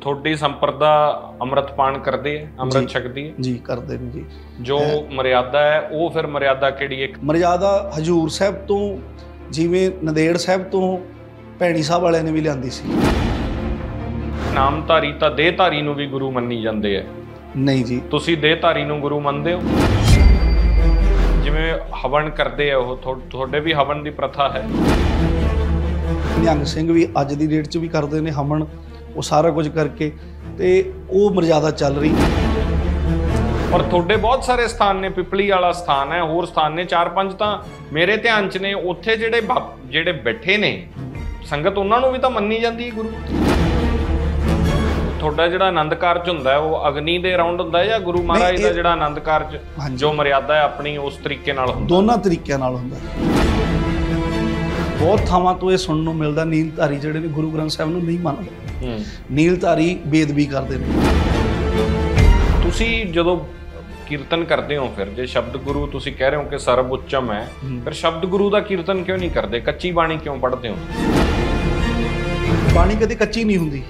ਤੁਹਾਡੀ ਸੰਪਰਦਾ ਅੰਮ੍ਰਿਤ ਪਾਣ ਕਰਦੇ ਆ ਅੰਮ੍ਰਿਤ ਛਕਦੀ ਹੈ ਜੀ ਕਰਦੇ ਨੇ ਜੀ ਜੋ ਮਰਿਆਦਾ ਹੈ ਉਹ ਫਿਰ ਮਰਿਆਦਾ ਕਿਹੜੀ ਹੈ ਮਰਿਆਦਾ ਹਜੂਰ ਸਾਹਿਬ ਤੋਂ ਜਿਵੇਂ ਨੰਦੇੜ ਸਾਹਿਬ ਤੋਂ ਪੈਣੀ ਸਾਹਿਬ ਵਾਲਿਆਂ ਨੇ ਵੀ ਲਿਆਂਦੀ ਸੀ ਨਾਮਧਾਰੀ ਤਾਂ ਦੇਹਧਾਰੀ ਨੂੰ ਵੀ ਗੁਰੂ ਮੰਨੀ ਜਾਂਦੇ ਆ ਨਹੀਂ ਜੀ ਤੁਸੀਂ ਦੇਹਧਾਰੀ ਨੂੰ ਗੁਰੂ ਮੰਨਦੇ ਹੋ ਜਿਵੇਂ ਹਵਨ ਕਰਦੇ ਆ ਉਹ ਤੁਹਾਡੇ ਵੀ ਹਵਨ ਦੀ ਪ੍ਰਥਾ ਹੈ ਨਿਹੰਗ ਸਿੰਘ ਵੀ ਅੱਜ ਦੀ ਡੇਟ 'ਚ ਵੀ ਕਰਦੇ ਨੇ ਹਵਨ ਉਹ ਸਾਰਾ ਕੁਝ ਕਰਕੇ ਤੇ ਉਹ ਮਰਜ਼ਾਦਾ ਚੱਲ ਰਹੀ ਪਰ ਤੁਹਾਡੇ ਬਹੁਤ ਸਾਰੇ ਸਥਾਨ ਨੇ ਪਿਪਲੀ ਵਾਲਾ ਸਥਾਨ ਹੈ ਹੋਰ ਸਥਾਨ ਨੇ ਚਾਰ ਪੰਜ ਤਾਂ ਮੇਰੇ ਧਿਆਨ 'ਚ ਨੇ ਉੱਥੇ ਜਿਹੜੇ ਜਿਹੜੇ ਬੈਠੇ ਨੇ ਸੰਗਤ ਉਹਨਾਂ ਨੂੰ ਵੀ ਤਾਂ ਮੰਨੀ ਜਾਂਦੀ ਹੈ ਗੁਰੂ ਤੁਹਾਡਾ ਜਿਹੜਾ ਆਨੰਦ ਕਾਰਜ ਹੁੰਦਾ ਹੈ ਉਹ ਅਗਨੀ ਦੇ ਰਾਉਂਡ ਹੁੰਦਾ ਹੈ ਜਾਂ ਗੁਰੂ ਮਹਾਰਾਜ ਦਾ ਜਿਹੜਾ ਆਨੰਦ ਕਾਰਜ ਜੋ ਮਰਿਆਦਾ ਹੈ ਆਪਣੀ ਉਸ ਤਰੀਕੇ ਨਾਲ ਹੁੰਦਾ ਦੋਨਾਂ ਤਰੀਕਿਆਂ ਨਾਲ ਹੁੰਦਾ ਬਹੁਤ ਥਾਵਾਂ ਤੋਂ ਇਹ ਸੁਣਨ ਨੂੰ ਮਿਲਦਾ ਨੀਂਦ ਧਾਰੀ ਜਿਹੜੇ ਨੇ ਗੁਰੂ ਗ੍ਰੰਥ ਸਾਹਿਬ ਨੂੰ ਨਹੀਂ ਮੰਨਦੇ ਨੀਲਧਾਰੀ ਬੇਦਬੀ ਕਰਦੇ ਨੇ ਤੁਸੀਂ ਜਦੋਂ ਕੀਰਤਨ ਕਰਦੇ ਹੋ ਫਿਰ ਜੇ ਸ਼ਬਦ ਗੁਰੂ ਤੁਸੀਂ ਕਹਿ ਰਹੇ ਹੋ ਕਿ ਸਰਬ ਉੱਚਮ ਹੈ ਫਿਰ ਸ਼ਬਦ ਗੁਰੂ ਦਾ ਕੀਰਤਨ ਕਿਉਂ ਨਹੀਂ ਕਰਦੇ ਕੱਚੀ ਬਾਣੀ ਕਿਉਂ ਪੜ੍ਹਦੇ ਹੋ ਬਾਣੀ ਕਦੇ ਕੱਚੀ ਨਹੀਂ ਹੁੰਦੀ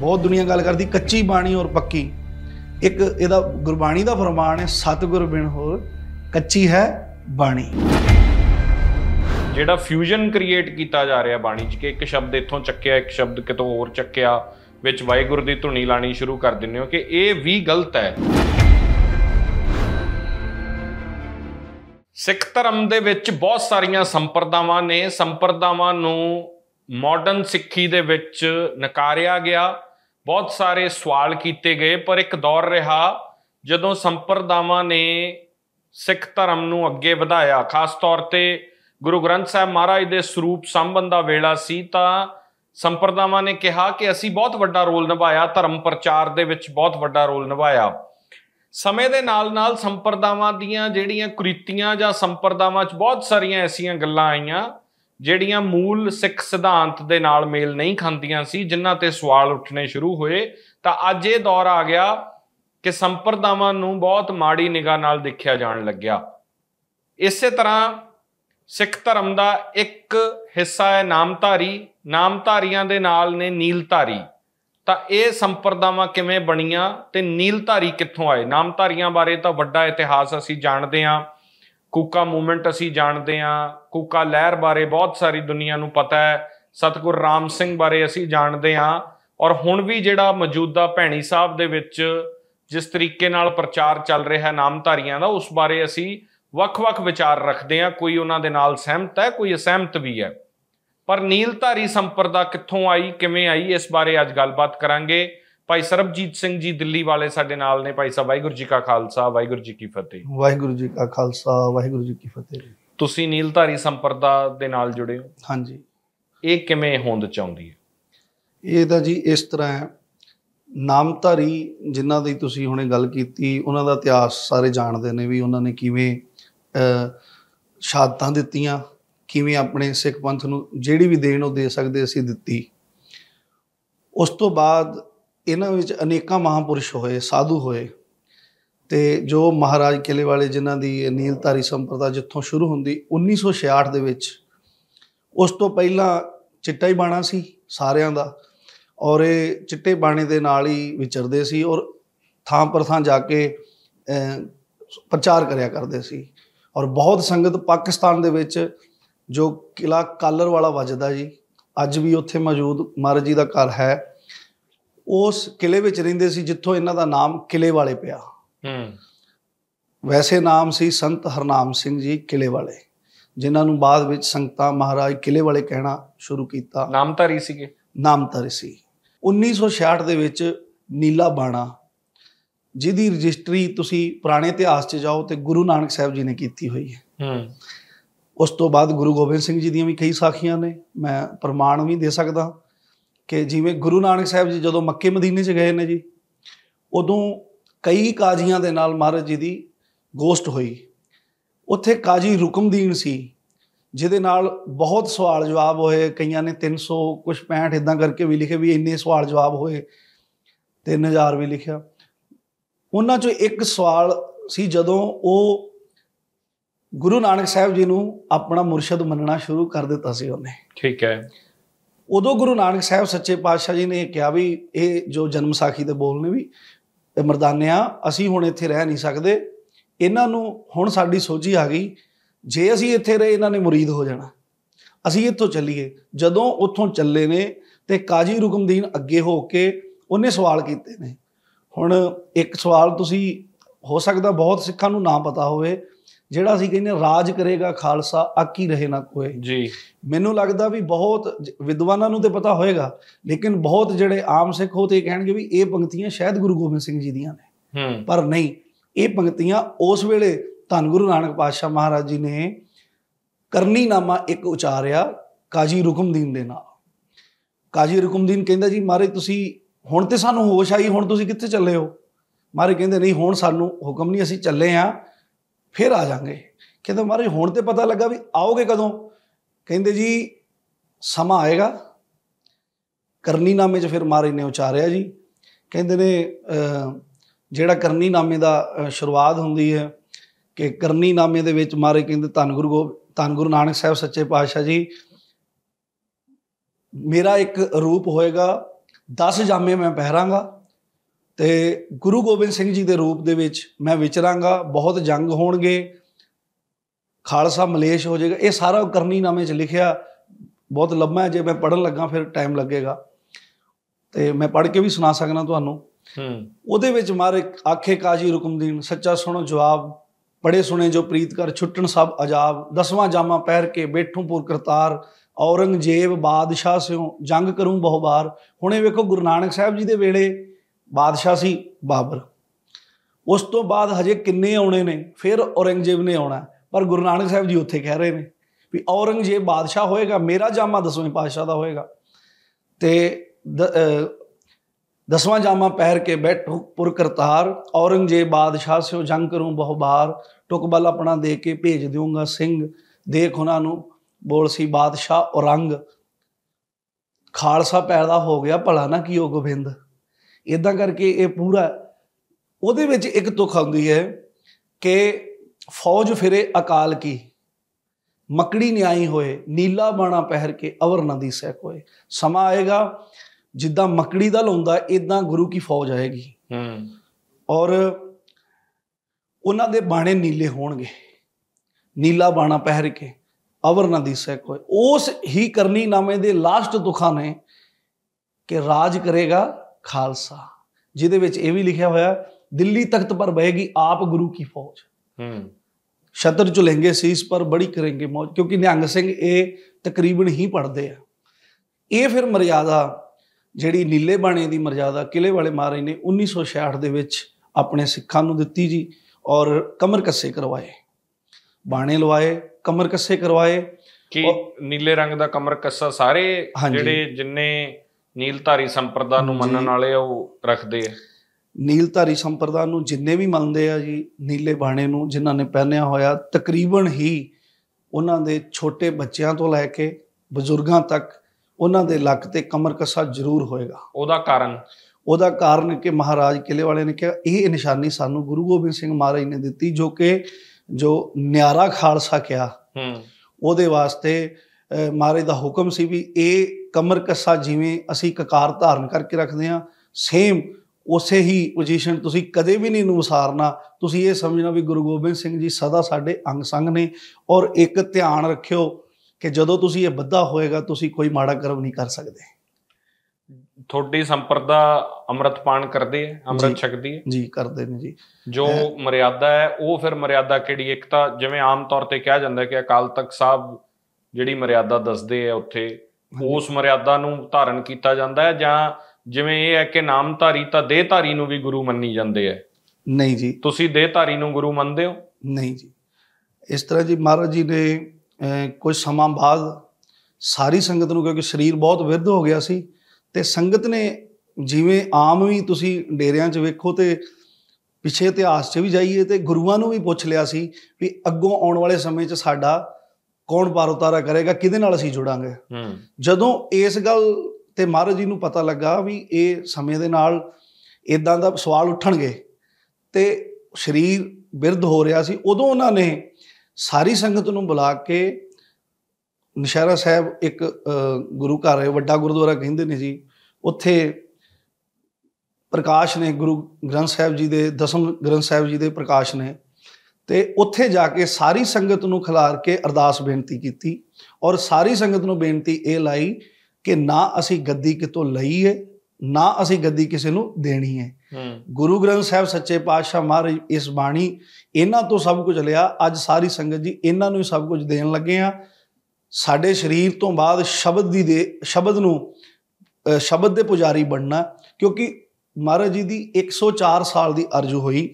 ਬਹੁਤ ਦੁਨੀਆ ਗੱਲ ਕਰਦੀ ਕੱਚੀ ਬਾਣੀ ਔਰ ਪੱਕੀ ਇੱਕ ਇਹਦਾ ਗੁਰਬਾਣੀ ਦਾ ਫਰਮਾਨ ਹੈ ਸਤਿਗੁਰ ਬਿਨ ਹੋਰ ਕੱਚੀ ਹੈ ਬਾਣੀ ਜਿਹੜਾ ਫਿਊਜ਼ਨ ਕ੍ਰੀਏਟ ਕੀਤਾ ਜਾ ਰਿਹਾ ਬਾਣੀ 'ਚ ਕਿ ਇੱਕ ਸ਼ਬਦ ਇੱਥੋਂ ਚੱਕਿਆ ਇੱਕ ਸ਼ਬਦ ਕਿਤੋਂ ਹੋਰ ਚੱਕਿਆ ਵਿੱਚ ਵਾਹਿਗੁਰੂ ਦੀ ਧੁਨੀ ਲਾਣੀ ਸ਼ੁਰੂ ਕਰ ਦਿੰਦੇ ਹੋ ਕਿ ਇਹ ਵੀ ਗਲਤ ਹੈ ਸਿੱਖ ਧਰਮ ਦੇ ਵਿੱਚ ਬਹੁਤ ਸਾਰੀਆਂ ਸੰਪਰਦਾਵਾਂ ਨੇ ਸੰਪਰਦਾਵਾਂ ਨੂੰ ਮਾਡਰਨ ਸਿੱਖੀ ਦੇ ਵਿੱਚ ਨਕਾਰਿਆ ਗਿਆ ਬਹੁਤ ਸਾਰੇ ਸਵਾਲ ਕੀਤੇ ਗਏ ਪਰ ਇੱਕ ਦੌਰ ਰਿਹਾ ਜਦੋਂ ਸੰਪਰਦਾਵਾਂ ਨੇ ਸਿੱਖ ਧਰਮ ਨੂੰ ਅੱਗੇ ਵਧਾਇਆ ਖਾਸ ਤੌਰ ਤੇ ਗੁਰੂ ਗ੍ਰੰਥ ਸਾਹਿਬ ਮਹਾਰਾਜ ਦੇ ਸਰੂਪ ਸੰਬੰਧ ਦਾ ਵੇਲਾ ਸੀ ਤਾਂ ਸੰਪਰਦਾਵਾਂ ਨੇ ਕਿਹਾ ਕਿ ਅਸੀਂ ਬਹੁਤ ਵੱਡਾ ਰੋਲ ਨਿਭਾਇਆ ਧਰਮ ਪ੍ਰਚਾਰ ਦੇ ਵਿੱਚ ਬਹੁਤ ਵੱਡਾ ਰੋਲ ਨਿਭਾਇਆ ਸਮੇਂ ਦੇ ਨਾਲ-ਨਾਲ ਸੰਪਰਦਾਵਾਂ ਦੀਆਂ ਜਿਹੜੀਆਂ ਕ੍ਰਿਤੀਆਂ ਜਾਂ ਸੰਪਰਦਾਵਾਂ 'ਚ ਬਹੁਤ ਸਾਰੀਆਂ ਐਸੀਆਂ ਗੱਲਾਂ ਆਈਆਂ ਜਿਹੜੀਆਂ ਮੂਲ ਸਿੱਖ ਸਿਧਾਂਤ ਦੇ ਨਾਲ ਮੇਲ ਨਹੀਂ ਖਾਂਦੀਆਂ ਸੀ ਜਿਨ੍ਹਾਂ ਤੇ ਸਵਾਲ ਉੱਠਣੇ ਸ਼ੁਰੂ ਹੋਏ ਤਾਂ ਅੱਜ ਇਹ ਦੌਰ ਆ ਗਿਆ ਕਿ ਸੰਪਰਦਾਵਾਂ ਨੂੰ ਬਹੁਤ ਮਾੜੀ ਨਿਗਾਹ ਨਾਲ ਦੇਖਿਆ ਜਾਣ ਲੱਗਿਆ ਇਸੇ ਤਰ੍ਹਾਂ ਸਿੱਖ ਧਰਮ ਦਾ ਇੱਕ ਹਿੱਸਾ ਹੈ ਨਾਮਧਾਰੀ ਨਾਮਧਾਰੀਆਂ ਦੇ ਨਾਲ ਨੇ ਨੀਲਧਾਰੀ ਤਾਂ ਇਹ ਸੰਪਰਦਾਵਾਂ ਕਿਵੇਂ ਬਣੀਆਂ ਤੇ ਨੀਲਧਾਰੀ ਕਿੱਥੋਂ ਆਏ ਨਾਮਧਾਰੀਆਂ ਬਾਰੇ ਤਾਂ ਵੱਡਾ ਇਤਿਹਾਸ ਅਸੀਂ ਜਾਣਦੇ ਹਾਂ ਕੂਕਾ ਮੂਵਮੈਂਟ ਅਸੀਂ ਜਾਣਦੇ ਹਾਂ ਕੂਕਾ ਲਹਿਰ ਬਾਰੇ ਬਹੁਤ ਸਾਰੀ ਦੁਨੀਆ ਨੂੰ ਪਤਾ ਹੈ ਸਤਗੁਰ ਰਾਮ ਸਿੰਘ ਬਾਰੇ ਅਸੀਂ ਜਾਣਦੇ ਹਾਂ ਔਰ ਹੁਣ ਵੀ ਜਿਹੜਾ ਮੌਜੂਦਾ ਭੈਣੀ ਸਾਹਿਬ ਦੇ ਵਿੱਚ ਜਿਸ ਤਰੀਕੇ ਨਾਲ ਪ੍ਰਚਾਰ ਚੱਲ ਰਿਹਾ ਹੈ ਨਾਮਧਾਰੀਆਂ ਦਾ ਉਸ ਬਾਰੇ ਅਸੀਂ ਵੱਖ-ਵੱਖ ਵਿਚਾਰ ਰੱਖਦੇ ਆ ਕੋਈ ਉਹਨਾਂ ਦੇ ਨਾਲ ਸਹਿਮਤ ਹੈ ਕੋਈ ਅਸਹਿਮਤ ਵੀ ਹੈ ਪਰ ਨੀਲਧਾਰੀ ਸੰਪਰਦਾ ਕਿੱਥੋਂ ਆਈ ਕਿਵੇਂ ਆਈ ਇਸ ਬਾਰੇ ਅੱਜ ਗੱਲਬਾਤ ਕਰਾਂਗੇ ਭਾਈ ਸਰਬਜੀਤ ਸਿੰਘ ਜੀ ਦਿੱਲੀ ਵਾਲੇ ਸਾਡੇ ਨਾਲ ਨੇ ਭਾਈ ਸਾਹਿਬ ਵਾਹਿਗੁਰੂ ਜੀ ਕਾ ਖਾਲਸਾ ਵਾਹਿਗੁਰੂ ਜੀ ਕੀ ਫਤਿਹ ਵਾਹਿਗੁਰੂ ਜੀ ਕਾ ਖਾਲਸਾ ਵਾਹਿਗੁਰੂ ਜੀ ਕੀ ਫਤਿਹ ਤੁਸੀਂ ਨੀਲਧਾਰੀ ਸੰਪਰਦਾ ਦੇ ਨਾਲ ਜੁੜੇ ਹੋ ਹਾਂਜੀ ਇਹ ਕਿਵੇਂ ਹੋਂਦ ਚ ਆਉਂਦੀ ਹੈ ਇਹ ਤਾਂ ਜੀ ਇਸ ਤਰ੍ਹਾਂ ਹੈ ਨਾਮਧਾਰੀ ਜਿਨ੍ਹਾਂ ਦੀ ਤੁਸੀਂ ਹੁਣੇ ਗੱਲ ਕੀਤੀ ਉਹਨਾਂ ਦਾ ਇਤਿਹਾਸ ਸਾਰੇ ਜਾਣਦੇ ਨੇ ਵੀ ਉਹਨਾਂ ਨੇ ਕਿਵੇਂ ਸ਼ਹਾਦਤਾਂ ਦਿੱਤੀਆਂ ਕਿਵੇਂ ਆਪਣੇ ਸਿੱਖ ਪੰਥ ਨੂੰ ਜਿਹੜੀ ਵੀ ਦੇਣ ਉਹ ਦੇ ਸਕਦੇ ਸੀ ਦਿੱਤੀ ਉਸ ਤੋਂ ਬਾਅਦ ਇਹਨਾਂ ਵਿੱਚ ਅਨੇਕਾਂ ਮਹਾਪੁਰਸ਼ ਹੋਏ ਸਾਧੂ ਹੋਏ ਤੇ ਜੋ ਮਹਾਰਾਜ ਕਿਲੇ ਵਾਲੇ ਜਿਨ੍ਹਾਂ ਦੀ ਨੀਲਤਾਰੀ ਸੰਪਰਦਾ ਜਿੱਥੋਂ ਸ਼ੁਰੂ ਹੁੰਦੀ 1966 ਦੇ ਵਿੱਚ ਉਸ ਤੋਂ ਪਹਿਲਾਂ ਚਿੱਟਾ ਹੀ ਬਾਣਾ ਸੀ ਸਾਰਿਆਂ ਦਾ ਔਰ ਇਹ ਚਿੱਟੇ ਬਾਣੇ ਦੇ ਨਾਲ ਹੀ ਵਿਚਰਦੇ ਸੀ ਔਰ ਥਾਂ ਪਰ ਥਾਂ ਜਾ ਕੇ ਪ੍ਰਚਾਰ ਕਰਿਆ ਕਰਦੇ ਸੀ ਔਰ ਬਹੁਤ ਸੰਗਤ ਪਾਕਿਸਤਾਨ ਦੇ ਵਿੱਚ ਜੋ ਕਿਲਾ ਕਾਲਰ ਵਾਲਾ ਵੱਜਦਾ ਜੀ ਅੱਜ ਵੀ ਉੱਥੇ ਮੌਜੂਦ ਮਹਾਰਾਜ ਜੀ ਦਾ ਘਰ ਹੈ ਉਸ ਕਿਲੇ ਵਿੱਚ ਰਹਿੰਦੇ ਸੀ ਜਿੱਥੋਂ ਇਹਨਾਂ ਦਾ ਨਾਮ ਕਿਲੇ ਵਾਲੇ ਪਿਆ ਹੂੰ ਵੈਸੇ ਨਾਮ ਸੀ ਸੰਤ ਹਰਨਾਮ ਸਿੰਘ ਜੀ ਕਿਲੇ ਵਾਲੇ ਜਿਨ੍ਹਾਂ ਨੂੰ ਬਾਅਦ ਵਿੱਚ ਸੰਗਤਾਂ ਮਹਾਰਾਜ ਕਿਲੇ ਵਾਲੇ ਕਹਿਣਾ ਸ਼ੁਰੂ ਕੀਤਾ ਨਾਮਧਾਰੀ ਸੀਗੇ ਨਾਮਧਾਰੀ ਸੀ 1966 ਦੇ ਵਿੱਚ ਨੀਲਾ ਬਾਣਾ ਜਿਹਦੀ ਰਜਿਸਟਰੀ ਤੁਸੀਂ ਪੁਰਾਣੇ ਇਤਿਹਾਸ 'ਚ ਜਾਓ ਤੇ ਗੁਰੂ ਨਾਨਕ ਸਾਹਿਬ ਜੀ ਨੇ ਕੀਤੀ ਹੋਈ ਹੈ ਹੂੰ ਉਸ ਤੋਂ ਬਾਅਦ ਗੁਰੂ ਗੋਬਿੰਦ ਸਿੰਘ ਜੀ ਦੀਆਂ ਵੀ ਕਈ ਸਾਖੀਆਂ ਨੇ ਮੈਂ ਪ੍ਰਮਾਣ ਵੀ ਦੇ ਸਕਦਾ ਕਿ ਜਿਵੇਂ ਗੁਰੂ ਨਾਨਕ ਸਾਹਿਬ ਜੀ ਜਦੋਂ ਮੱਕੇ ਮਦੀਨੇ 'ਚ ਗਏ ਨੇ ਜੀ ਉਦੋਂ ਕਈ ਕਾਜ਼ੀਆਂ ਦੇ ਨਾਲ ਮਹਾਰਾਜ ਜੀ ਦੀ ਗੋਸ਼ਟ ਹੋਈ ਉੱਥੇ ਕਾਜ਼ੀ ਰੁਕਮਦੀਨ ਸੀ ਜਿਹਦੇ ਨਾਲ ਬਹੁਤ ਸਵਾਲ ਜਵਾਬ ਹੋਏ ਕਈਆਂ ਨੇ 300 ਕੁਝ 65 ਇਦਾਂ ਕਰਕੇ ਵੀ ਲਿਖੇ ਵੀ ਇੰਨੇ ਸਵਾਲ ਜਵਾਬ ਹੋਏ 3000 ਵੀ ਲਿਖਿਆ ਉਹਨਾਂ ਚੋਂ ਇੱਕ ਸਵਾਲ ਸੀ ਜਦੋਂ ਉਹ ਗੁਰੂ ਨਾਨਕ ਸਾਹਿਬ ਜੀ ਨੂੰ ਆਪਣਾ ਮੁਰਸ਼ਿਦ ਮੰਨਣਾ ਸ਼ੁਰੂ ਕਰ ਦਿੱਤਾ ਸੀ ਉਹਨੇ ਠੀਕ ਹੈ ਉਦੋਂ ਗੁਰੂ ਨਾਨਕ ਸਾਹਿਬ ਸੱਚੇ ਪਾਤਸ਼ਾਹ ਜੀ ਨੇ ਕਿਹਾ ਵੀ ਇਹ ਜੋ ਜਨਮ ਸਾਖੀ ਦੇ ਬੋਲ ਨੇ ਵੀ ਮਰਦਾਨਿਆਂ ਅਸੀਂ ਹੁਣ ਇੱਥੇ ਰਹਿ ਨਹੀਂ ਸਕਦੇ ਇਹਨਾਂ ਨੂੰ ਹੁਣ ਸਾਡੀ ਸੋਝੀ ਆ ਗਈ ਜੇ ਅਸੀਂ ਇੱਥੇ ਰਹੇ ਇਹਨਾਂ ਨੇ ਮੁਰੀਦ ਹੋ ਜਾਣਾ ਅਸੀਂ ਇੱਥੋਂ ਚੱਲੀਏ ਜਦੋਂ ਉੱਥੋਂ ਚੱਲੇ ਨੇ ਤੇ ਕਾਜੀ ਰੁਕਮਦੀਨ ਅੱਗੇ ਹੋ ਕੇ ਉਹਨੇ ਸਵਾਲ ਕੀਤੇ ਨੇ ਹੁਣ ਇੱਕ ਸਵਾਲ ਤੁਸੀਂ ਹੋ ਸਕਦਾ ਬਹੁਤ ਸਿੱਖਾਂ ਨੂੰ ਨਾ ਪਤਾ ਹੋਵੇ ਜਿਹੜਾ ਅਸੀਂ ਕਹਿੰਦੇ ਰਾਜ ਕਰੇਗਾ ਖਾਲਸਾ ਆਕੀ ਰਹੇ ਨਾ ਕੋਏ ਜੀ ਮੈਨੂੰ ਲੱਗਦਾ ਵੀ ਬਹੁਤ ਵਿਦਵਾਨਾਂ ਨੂੰ ਤੇ ਪਤਾ ਹੋਏਗਾ ਲੇਕਿਨ ਬਹੁਤ ਜਿਹੜੇ ਆਮ ਸਿੱਖ ਹੋ ਤੇ ਕਹਿਣਗੇ ਵੀ ਇਹ ਪੰਕਤੀਆਂ ਸ਼ਾਇਦ ਗੁਰੂ ਗੋਬਿੰਦ ਸਿੰਘ ਜੀ ਦੀਆਂ ਨੇ ਪਰ ਨਹੀਂ ਇਹ ਪੰਕਤੀਆਂ ਉਸ ਵੇਲੇ ਧੰਨ ਗੁਰੂ ਨਾਨਕ ਪਾਤਸ਼ਾਹ ਮਹਾਰਾਜ ਜੀ ਨੇ ਕਰਨੀ ਨਾਮਾ ਇੱਕ ਉਚਾਰਿਆ ਕਾਜੀ ਰੁਕਮਦੀਨ ਦੇ ਨਾਲ ਕਾਜੀ ਰੁਕਮਦੀਨ ਕਹਿੰਦਾ ਜੀ ਮਾਰੇ ਤੁਸੀਂ ਹੁਣ ਤੇ ਸਾਨੂੰ ਹੋਸ਼ ਆਈ ਹੁਣ ਤੁਸੀਂ ਕਿੱਥੇ ਚੱਲੇ ਹੋ ਮਾਰੇ ਕਹਿੰਦੇ ਨਹੀਂ ਹੁਣ ਸਾਨੂੰ ਹੁਕਮ ਨਹੀਂ ਅਸੀਂ ਚੱਲੇ ਆ ਫਿਰ ਆ ਜਾਾਂਗੇ ਕਹਿੰਦੇ ਮਾਰੇ ਹੁਣ ਤੇ ਪਤਾ ਲੱਗਾ ਵੀ ਆਓਗੇ ਕਦੋਂ ਕਹਿੰਦੇ ਜੀ ਸਮਾਂ ਆਏਗਾ ਕਰਨੀ ਨਾਮੇ 'ਚ ਫਿਰ ਮਾਰੇ ਨੇ ਉਚਾਰਿਆ ਜੀ ਕਹਿੰਦੇ ਨੇ ਜਿਹੜਾ ਕਰਨੀ ਨਾਮੇ ਦਾ ਸ਼ੁਰੂਆਤ ਹੁੰਦੀ ਹੈ ਕਿ ਕਰਨੀ ਨਾਮੇ ਦੇ ਵਿੱਚ ਮਾਰੇ ਕਹਿੰਦੇ ਧੰਨ ਗੁਰੂ ਧੰਨ ਗੁਰੂ ਨਾਨਕ ਸਾਹਿਬ ਸੱਚੇ ਪਾਤਸ਼ਾਹ ਜੀ ਮੇਰਾ ਇੱਕ ਰੂਪ ਹੋਏਗਾ 10 ਜਾਮੇ ਮੈਂ ਪਹਿਰਾਂਗਾ ਤੇ ਗੁਰੂ ਗੋਬਿੰਦ ਸਿੰਘ ਜੀ ਦੇ ਰੂਪ ਦੇ ਵਿੱਚ ਮੈਂ ਵਿਚਰਾਂਗਾ ਬਹੁਤ ਜੰਗ ਹੋਣਗੇ ਖਾਲਸਾ ਮਲੇਸ਼ ਹੋ ਜਾਏਗਾ ਇਹ ਸਾਰਾ ਕਰਨੀ ਨਾਮੇ 'ਚ ਲਿਖਿਆ ਬਹੁਤ ਲੰਮਾ ਹੈ ਜੇ ਮੈਂ ਪੜਨ ਲੱਗਾ ਫਿਰ ਟਾਈਮ ਲੱਗੇਗਾ ਤੇ ਮੈਂ ਪੜ ਕੇ ਵੀ ਸੁਣਾ ਸਕਣਾ ਤੁਹਾਨੂੰ ਹੂੰ ਉਹਦੇ ਵਿੱਚ ਮਾਰੇ ਆਖੇ ਕਾਜੀ ਰੁਕਮਦੀਨ ਸੱਚਾ ਸੁਣੋ ਜਵਾਬ ਪੜੇ ਸੁਣੇ ਜੋ ਪ੍ਰੀਤ ਕਰ ਛੁੱਟਣ ਸਭ ਅਜਾਬ ਦਸਵਾਂ ਜਾਮਾ ਪਹਿਰ ਕੇ ਬੇਠੂਪੁਰ ਕਰਤਾਰ ਔਰੰਗਜ਼ੇਬ ਬਾਦਸ਼ਾਹ ਸਿਓ ਜੰਗ ਕਰੂੰ ਬਹੁ ਬਾਰ ਹੁਣੇ ਵੇਖੋ ਗੁਰੂ ਨਾਨਕ ਸਾਹਿਬ ਜੀ ਦੇ ਵੇਲੇ ਬਾਦਸ਼ਾਹ ਸੀ ਬਾਬਰ ਉਸ ਤੋਂ ਬਾਅਦ ਹਜੇ ਕਿੰਨੇ ਆਉਣੇ ਨੇ ਫਿਰ ਔਰੰਗਜ਼ੇਬ ਨੇ ਆਉਣਾ ਪਰ ਗੁਰੂ ਨਾਨਕ ਸਾਹਿਬ ਜੀ ਉੱਥੇ ਕਹਿ ਰਹੇ ਨੇ ਵੀ ਔਰੰਗਜ਼ੇਬ ਬਾਦਸ਼ਾਹ ਹੋਏਗਾ ਮੇਰਾ ਜਾਮਾ ਦਸਵੇਂ ਪਾਤਸ਼ਾਹ ਦਾ ਹੋਏਗਾ ਤੇ ਦਸਵਾਂ ਜਾਮਾ ਪਹਿਰ ਕੇ ਬੈਠੋ ਪੁਰ ਕਰਤਾਰ ਔਰੰਗਜ਼ੇਬ ਬਾਦਸ਼ਾਹ ਸਿਓ ਜੰਗ ਕਰੂੰ ਬਹੁ ਬਾਰ ਟੁਕਬਲ ਆਪਣਾ ਦੇ ਕੇ ਭੇਜ ਦਿਉਂਗਾ ਸਿੰਘ ਦੇਖ ਉਹਨਾਂ ਨੂੰ ਬੋਲ ਸੀ ਬਾਦਸ਼ਾਹ ਔਰੰਗ ਖਾਲਸਾ ਪੈਦਾ ਹੋ ਗਿਆ ਭਲਾ ਨਾ ਕੀਓ ਗੋਬਿੰਦ ਇਦਾਂ ਕਰਕੇ ਇਹ ਪੂਰਾ ਉਹਦੇ ਵਿੱਚ ਇੱਕ ਤੁਖ ਆਉਂਦੀ ਹੈ ਕਿ ਫੌਜ ਫਿਰੇ ਅਕਾਲ ਕੀ ਮਕੜੀ ਨਿਆਈ ਹੋਏ ਨੀਲਾ ਬਾਣਾ ਪਹਿਰ ਕੇ ਅਵਰ ਨਦੀ ਸਹਿ ਕੋਏ ਸਮਾਂ ਆਏਗਾ ਜਿੱਦਾਂ ਮਕੜੀ ਦਾ ਲੋਂਦਾ ਇਦਾਂ ਗੁਰੂ ਕੀ ਫੌਜ ਆਏਗੀ ਹੂੰ ਔਰ ਉਹਨਾਂ ਦੇ ਬਾਣੇ ਨੀਲੇ ਹੋਣਗੇ ਨੀਲਾ ਬਾਣਾ ਪਹਿਰ ਕੇ ਅਵਰ ਨਾ ਦੀਸੈ ਕੋਈ ਉਸ ਹੀ ਕਰਨੀ ਨਾਮੇ ਦੇ ਲਾਸਟ ਦੁਖਾਂ ਨੇ ਕਿ ਰਾਜ ਕਰੇਗਾ ਖਾਲਸਾ ਜਿਹਦੇ ਵਿੱਚ ਇਹ ਵੀ ਲਿਖਿਆ ਹੋਇਆ ਦਿੱਲੀ ਤਖਤ ਪਰ ਬਹੇਗੀ ਆਪ ਗੁਰੂ ਕੀ ਫੌਜ ਹੂੰ ਛਤਰ ਚੁਲੇਂਗੇ ਸੀਸ ਪਰ ਬੜੀ ਕਰੇਗੇ ਮੌਜ ਕਿਉਂਕਿ ਨਿਹੰਗ ਸਿੰਘ ਇਹ ਤਕਰੀਬਨ ਹੀ ਪੜਦੇ ਆ ਇਹ ਫਿਰ ਮਰਿਆਦਾ ਜਿਹੜੀ ਨੀਲੇ ਬਾਣੇ ਦੀ ਮਰਿਆਦਾ ਕਿਲੇ ਵਾਲੇ ਮਹਾਰਾਜ ਨੇ 1966 ਦੇ ਵਿੱਚ ਆਪਣੇ ਸਿੱਖਾਂ ਨੂੰ ਦਿੱਤੀ ਜੀ ਔਰ ਕਮਰ ਕੱਸੇ ਕਰਵਾਏ ਬਾਣੇ ਲਵਾਏ ਕਮਰ ਕੱਸੇ ਕਰਵਾਏ ਕਿ ਨੀਲੇ ਰੰਗ ਦਾ ਕਮਰ ਕੱਸਾ ਸਾਰੇ ਜਿਹੜੇ ਜਿੰਨੇ ਨੀਲਧਾਰੀ ਸੰਪਰਦਾ ਨੂੰ ਮੰਨਣ ਵਾਲੇ ਆ ਉਹ ਰੱਖਦੇ ਆ ਨੀਲਧਾਰੀ ਸੰਪਰਦਾ ਨੂੰ ਜਿੰਨੇ ਵੀ ਮੰਨਦੇ ਆ ਜੀ ਨੀਲੇ ਬਾਣੇ ਨੂੰ ਜਿਨ੍ਹਾਂ ਨੇ ਪਹਿਨਿਆ ਹੋਇਆ ਤਕਰੀਬਨ ਹੀ ਉਹਨਾਂ ਦੇ ਛੋਟੇ ਬੱਚਿਆਂ ਤੋਂ ਲੈ ਕੇ ਬਜ਼ੁਰਗਾਂ ਤੱਕ ਉਹਨਾਂ ਦੇ ਲੱਕ ਤੇ ਕਮਰ ਕੱਸਾ ਜ਼ਰੂਰ ਹੋਏਗਾ ਉਹਦਾ ਕਾਰਨ ਉਹਦਾ ਕਾਰਨ ਕਿ ਮਹਾਰਾਜ ਕਿਲੇ ਵਾਲੇ ਨੇ ਕਿਹਾ ਇਹ ਨਿਸ਼ਾਨੀ ਸਾਨੂੰ ਗੁਰੂ ਗੋਬਿੰਦ ਸਿੰਘ ਮਹਾਰਾਜ ਨੇ ਦਿੱਤੀ ਜੋ ਕਿ ਜੋ ਨਿਆਰਾ ਖਾਲਸਾ ਕਿਹਾ ਹੂੰ ਉਹਦੇ ਵਾਸਤੇ ਮਹਾਰਾਜ ਦਾ ਹੁਕਮ ਸੀ ਵੀ ਇਹ ਕਮਰ ਕੱਸਾ ਜਿਵੇਂ ਅਸੀਂ ਕਕਾਰ ਧਾਰਨ ਕਰਕੇ ਰੱਖਦੇ ਆ ਸੇਮ ਉਸੇ ਹੀ ਪੋਜੀਸ਼ਨ ਤੁਸੀਂ ਕਦੇ ਵੀ ਨਹੀਂ ਨੁਸਾਰਨਾ ਤੁਸੀਂ ਇਹ ਸਮਝਣਾ ਵੀ ਗੁਰੂ ਗੋਬਿੰਦ ਸਿੰਘ ਜੀ ਸਦਾ ਸਾਡੇ ਅੰਗ ਸੰਗ ਨੇ ਔਰ ਇੱਕ ਧਿਆਨ ਰੱਖਿਓ ਕਿ ਜਦੋਂ ਤੁਸੀਂ ਇਹ ਬੱਧਾ ਹੋਏਗਾ ਤੁਸੀਂ ਕੋਈ ਮਾੜਾ ਕਰਮ ਨਹੀਂ ਕਰ ਸਕਦੇ ਤੁਹਾਡੀ ਸੰਪਰਦਾ ਅੰਮ੍ਰਿਤ ਪਾਣ ਕਰਦੇ ਆ ਅੰਮ੍ਰਿਤ ਛਕਦੀ ਹੈ ਜੀ ਕਰਦੇ ਨੇ ਜੀ ਜੋ ਮਰਿਆਦਾ ਹੈ ਉਹ ਫਿਰ ਮਰਿਆਦਾ ਕਿਹੜੀ ਇੱਕ ਤਾਂ ਜਿਵੇਂ ਆਮ ਤੌਰ ਤੇ ਕਿਹਾ ਜਾਂਦਾ ਕਿ ਅਕਾਲ ਤਖਤ ਸਾਹਿਬ ਜਿਹੜੀ ਮਰਿਆਦਾ ਦੱਸਦੇ ਆ ਉੱਥੇ ਉਸ ਮਰਿਆਦਾ ਨੂੰ ਧਾਰਨ ਕੀਤਾ ਜਾਂਦਾ ਹੈ ਜਾਂ ਜਿਵੇਂ ਇਹ ਹੈ ਕਿ ਨਾਮਧਾਰੀ ਤਾਂ ਦੇਹਧਾਰੀ ਨੂੰ ਵੀ ਗੁਰੂ ਮੰਨੀ ਜਾਂਦੇ ਆ ਨਹੀਂ ਜੀ ਤੁਸੀਂ ਦੇਹਧਾਰੀ ਨੂੰ ਗੁਰੂ ਮੰਨਦੇ ਹੋ ਨਹੀਂ ਜੀ ਇਸ ਤਰ੍ਹਾਂ ਜੀ ਮਹਾਰਾਜ ਜੀ ਨੇ ਕੁਝ ਸਮਾਂ ਬਾਅਦ ਸਾਰੀ ਸੰਗਤ ਨੂੰ ਕਿਉਂਕਿ ਸਰੀਰ ਬਹੁਤ ਵਿਰਧ ਹੋ ਗਿਆ ਸੀ ਤੇ ਸੰਗਤ ਨੇ ਜਿਵੇਂ ਆਮ ਵੀ ਤੁਸੀਂ ਡੇਰਿਆਂ 'ਚ ਵੇਖੋ ਤੇ ਪਿਛੇ ਇਤਿਹਾਸ 'ਚ ਵੀ ਜਾਈਏ ਤੇ ਗੁਰੂਆਂ ਨੂੰ ਵੀ ਪੁੱਛ ਲਿਆ ਸੀ ਵੀ ਅੱਗੋਂ ਆਉਣ ਵਾਲੇ ਸਮੇਂ 'ਚ ਸਾਡਾ ਕੌਣ ਪਾਰ ਉਤਾਰਾ ਕਰੇਗਾ ਕਿਹਦੇ ਨਾਲ ਅਸੀਂ ਜੁੜਾਂਗੇ ਜਦੋਂ ਇਸ ਗੱਲ ਤੇ ਮਹਾਰਾਜ ਜੀ ਨੂੰ ਪਤਾ ਲੱਗਾ ਵੀ ਇਹ ਸਮੇਂ ਦੇ ਨਾਲ ਇਦਾਂ ਦਾ ਸਵਾਲ ਉੱਠਣਗੇ ਤੇ ਸਰੀਰ ਬਿਰਧ ਹੋ ਰਿਹਾ ਸੀ ਉਦੋਂ ਉਹਨਾਂ ਨੇ ਸਾਰੀ ਸੰਗਤ ਨੂੰ ਬੁਲਾ ਕੇ ਨਸ਼ਹਿਰਾ ਸਾਹਿਬ ਇੱਕ ਗੁਰੂ ਘਰ ਹੈ ਵੱਡਾ ਗੁਰਦੁਆਰਾ ਕਹਿੰਦੇ ਨੇ ਜੀ ਉੱਥੇ ਪ੍ਰਕਾਸ਼ ਨੇ ਗੁਰੂ ਗ੍ਰੰਥ ਸਾਹਿਬ ਜੀ ਦੇ ਦਸਮ ਗ੍ਰੰਥ ਸਾਹਿਬ ਜੀ ਦੇ ਪ੍ਰਕਾਸ਼ ਨੇ ਤੇ ਉੱਥੇ ਜਾ ਕੇ ਸਾਰੀ ਸੰਗਤ ਨੂੰ ਖਿਲਾਰ ਕੇ ਅਰਦਾਸ ਬੇਨਤੀ ਕੀਤੀ ਔਰ ਸਾਰੀ ਸੰਗਤ ਨੂੰ ਬੇਨਤੀ ਇਹ ਲਾਈ ਕਿ ਨਾ ਅਸੀਂ ਗੱਦੀ ਕਿਤੋਂ ਲਈ ਹੈ ਨਾ ਅਸੀਂ ਗੱਦੀ ਕਿਸੇ ਨੂੰ ਦੇਣੀ ਹੈ ਗੁਰੂ ਗ੍ਰੰਥ ਸਾਹਿਬ ਸੱਚੇ ਪਾਤਸ਼ਾਹ ਮਹਾਰਾਜ ਇਸ ਬਾਣੀ ਇਹਨਾਂ ਤੋਂ ਸਭ ਕੁਝ ਲਿਆ ਅੱਜ ਸਾਰੀ ਸੰਗਤ ਜੀ ਇਹਨਾਂ ਨੂੰ ਹੀ ਸਭ ਕੁਝ ਦੇਣ ਲੱਗੇ ਆ ਸਾਡੇ ਸਰੀਰ ਤੋਂ ਬਾਅਦ ਸ਼ਬਦ ਦੀ ਦੇ ਸ਼ਬਦ ਨੂੰ ਸ਼ਬਦ ਦੇ ਪੁਜਾਰੀ ਬਣਨਾ ਕਿਉਂਕਿ ਮਹਾਰਾਜ ਜੀ ਦੀ 104 ਸਾਲ ਦੀ ਅਰਜ਼ੂ ਹੋਈ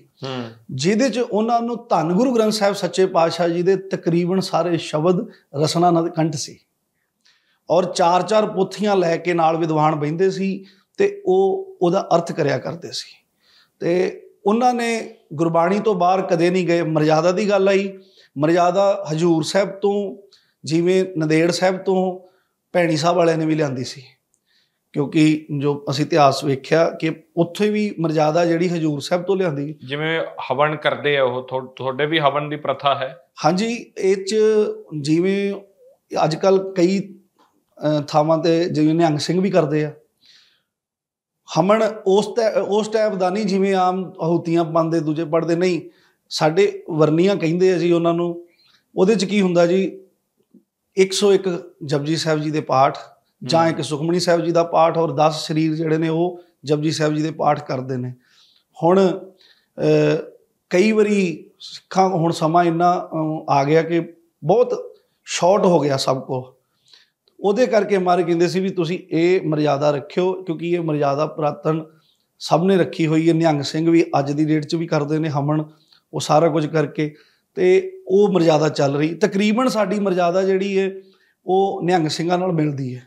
ਜਿਹਦੇ ਚ ਉਹਨਾਂ ਨੂੰ ਧੰਨ ਗੁਰੂ ਗ੍ਰੰਥ ਸਾਹਿਬ ਸੱਚੇ ਪਾਤਸ਼ਾਹ ਜੀ ਦੇ ਤਕਰੀਬਨ ਸਾਰੇ ਸ਼ਬਦ ਰਸਨਾ ਨਦ ਕੰਠ ਸੀ ਔਰ ਚਾਰ ਚਾਰ ਪੋਥੀਆਂ ਲੈ ਕੇ ਨਾਲ ਵਿਦਵਾਨ ਬੈਂਦੇ ਸੀ ਤੇ ਉਹ ਉਹਦਾ ਅਰਥ ਕਰਿਆ ਕਰਦੇ ਸੀ ਤੇ ਉਹਨਾਂ ਨੇ ਗੁਰਬਾਣੀ ਤੋਂ ਬਾਹਰ ਕਦੇ ਨਹੀਂ ਗਏ ਮਰਜ਼ਾਦਾ ਦੀ ਗੱਲ ਆਈ ਮਰਜ਼ਾਦਾ ਹਜੂਰ ਸਾਹਿਬ ਤੋਂ ਜਿਵੇਂ ਨੰਦੇੜ ਸਾਹਿਬ ਤੋਂ ਭੈਣੀ ਸਾਹਿਬ ਵਾਲਿਆਂ ਨੇ ਵੀ ਲਿਆਂਦੀ ਸੀ ਕਿਉਂਕਿ ਜੋ ਅਸੀਂ ਇਤਿਹਾਸ ਵੇਖਿਆ ਕਿ ਉੱਥੇ ਵੀ ਮਰਜ਼ਾਦਾ ਜਿਹੜੀ ਹਜੂਰ ਸਾਹਿਬ ਤੋਂ ਲਿਆਂਦੀ ਜਿਵੇਂ ਹਵਨ ਕਰਦੇ ਆ ਉਹ ਤੁਹਾਡੇ ਵੀ ਹਵਨ ਦੀ ਪ੍ਰਥਾ ਹੈ ਹਾਂਜੀ ਇਹ ਚ ਜਿਵੇਂ ਅੱਜ ਕੱਲ ਕਈ ਥਾਵਾਂ ਤੇ ਜਿਵੇਂ ਨਿਹੰਗ ਸਿੰਘ ਵੀ ਕਰਦੇ ਆ ਹਮਣ ਉਸ ਉਸ ਟਾਈਪ ਦਾ ਨਹੀਂ ਜਿਵੇਂ ਆਮ ਹਉਤੀਆਂ ਪਾਉਂਦੇ ਦੂਜੇ ਪੜਦੇ ਨਹੀਂ ਸਾਡੇ ਵਰਨੀਆਂ ਕਹਿੰਦੇ ਆ ਜੀ ਉਹਨਾਂ ਨੂੰ ਉਹਦੇ ਚ ਕੀ ਹੁੰਦਾ ਜੀ 101 ਜਪਜੀ ਸਾਹਿਬ ਜੀ ਦੇ ਪਾਠ ਜਾਂ ਇੱਕ ਸੁਖਮਣੀ ਸਾਹਿਬ ਜੀ ਦਾ ਪਾਠ ਔਰ 10 ਸ਼ਰੀਰ ਜਿਹੜੇ ਨੇ ਉਹ ਜਪਜੀ ਸਾਹਿਬ ਜੀ ਦੇ ਪਾਠ ਕਰਦੇ ਨੇ ਹੁਣ ਕਈ ਵਾਰੀ ਸਿੱਖਾਂ ਹੁਣ ਸਮਾਂ ਇੰਨਾ ਆ ਗਿਆ ਕਿ ਬਹੁਤ ਸ਼ਾਰਟ ਹੋ ਗਿਆ ਸਭ ਕੋ ਉਹਦੇ ਕਰਕੇ ਮਾਰੇ ਕਹਿੰਦੇ ਸੀ ਵੀ ਤੁਸੀਂ ਇਹ ਮਰਿਆਦਾ ਰੱਖਿਓ ਕਿਉਂਕਿ ਇਹ ਮਰਿਆਦਾ ਪ੍ਰਾਤਨ ਸਭ ਨੇ ਰੱਖੀ ਹੋਈ ਹੈ ਨਿਹੰਗ ਸਿੰਘ ਵੀ ਅੱਜ ਦੀ ਡੇਟ 'ਚ ਵੀ ਕਰਦੇ ਨੇ ਹਮਣ ਉਹ ਸਾਰਾ ਕੁਝ ਕਰਕੇ ਤੇ ਉਹ ਮਰਜ਼ਾਦਾ ਚੱਲ ਰਹੀ ਤਕਰੀਬਨ ਸਾਡੀ ਮਰਜ਼ਾਦਾ ਜਿਹੜੀ ਹੈ ਉਹ ਨਿਹੰਗ ਸਿੰਘਾਂ ਨਾਲ ਮਿਲਦੀ ਹੈ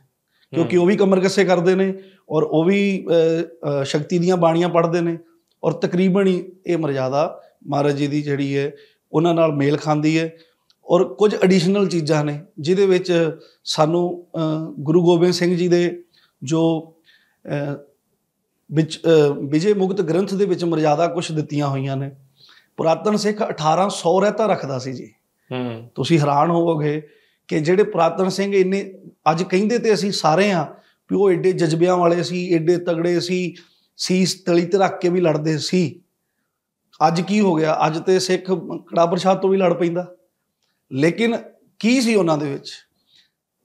ਕਿਉਂਕਿ ਉਹ ਵੀ ਕਮਰ ਕੱਸੇ ਕਰਦੇ ਨੇ ਔਰ ਉਹ ਵੀ ਸ਼ਕਤੀ ਦੀਆਂ ਬਾਣੀਆਂ ਪੜ੍ਹਦੇ ਨੇ ਔਰ ਤਕਰੀਬਨ ਹੀ ਇਹ ਮਰਜ਼ਾਦਾ ਮਹਾਰਾਜ ਜੀ ਦੀ ਜਿਹੜੀ ਹੈ ਉਹਨਾਂ ਨਾਲ ਮੇਲ ਖਾਂਦੀ ਹੈ ਔਰ ਕੁਝ ਐਡੀਸ਼ਨਲ ਚੀਜ਼ਾਂ ਨੇ ਜਿਹਦੇ ਵਿੱਚ ਸਾਨੂੰ ਗੁਰੂ ਗੋਬਿੰਦ ਸਿੰਘ ਜੀ ਦੇ ਜੋ ਵਿੱਚ ਵਿਜੇ ਮੁਕਤ ਗ੍ਰੰਥ ਦੇ ਵਿੱਚ ਮਰਜ਼ਾਦਾ ਕੁਝ ਦਿੱਤੀਆਂ ਹੋਈਆਂ ਨੇ ਪੁਰਾਤਨ ਸਿੱਖ 1800 ਰਹਿਤਾ ਰੱਖਦਾ ਸੀ ਜੀ ਹੂੰ ਤੁਸੀਂ ਹੈਰਾਨ ਹੋਵੋਗੇ ਕਿ ਜਿਹੜੇ ਪੁਰਾਤਨ ਸਿੰਘ ਇੰਨੇ ਅੱਜ ਕਹਿੰਦੇ ਤੇ ਅਸੀਂ ਸਾਰੇ ਆ ਵੀ ਉਹ ਏਡੇ ਜਜ਼ਬਿਆਂ ਵਾਲੇ ਸੀ ਏਡੇ ਤਗੜੇ ਸੀ ਸੀਸ ਤਲੀ ਤੇ ਰੱਖ ਕੇ ਵੀ ਲੜਦੇ ਸੀ ਅੱਜ ਕੀ ਹੋ ਗਿਆ ਅੱਜ ਤੇ ਸਿੱਖ ਕੜਾ ਪ੍ਰਸ਼ਾਦ ਤੋਂ ਵੀ ਲੜ ਪੈਂਦਾ ਲੇਕਿਨ ਕੀ ਸੀ ਉਹਨਾਂ ਦੇ ਵਿੱਚ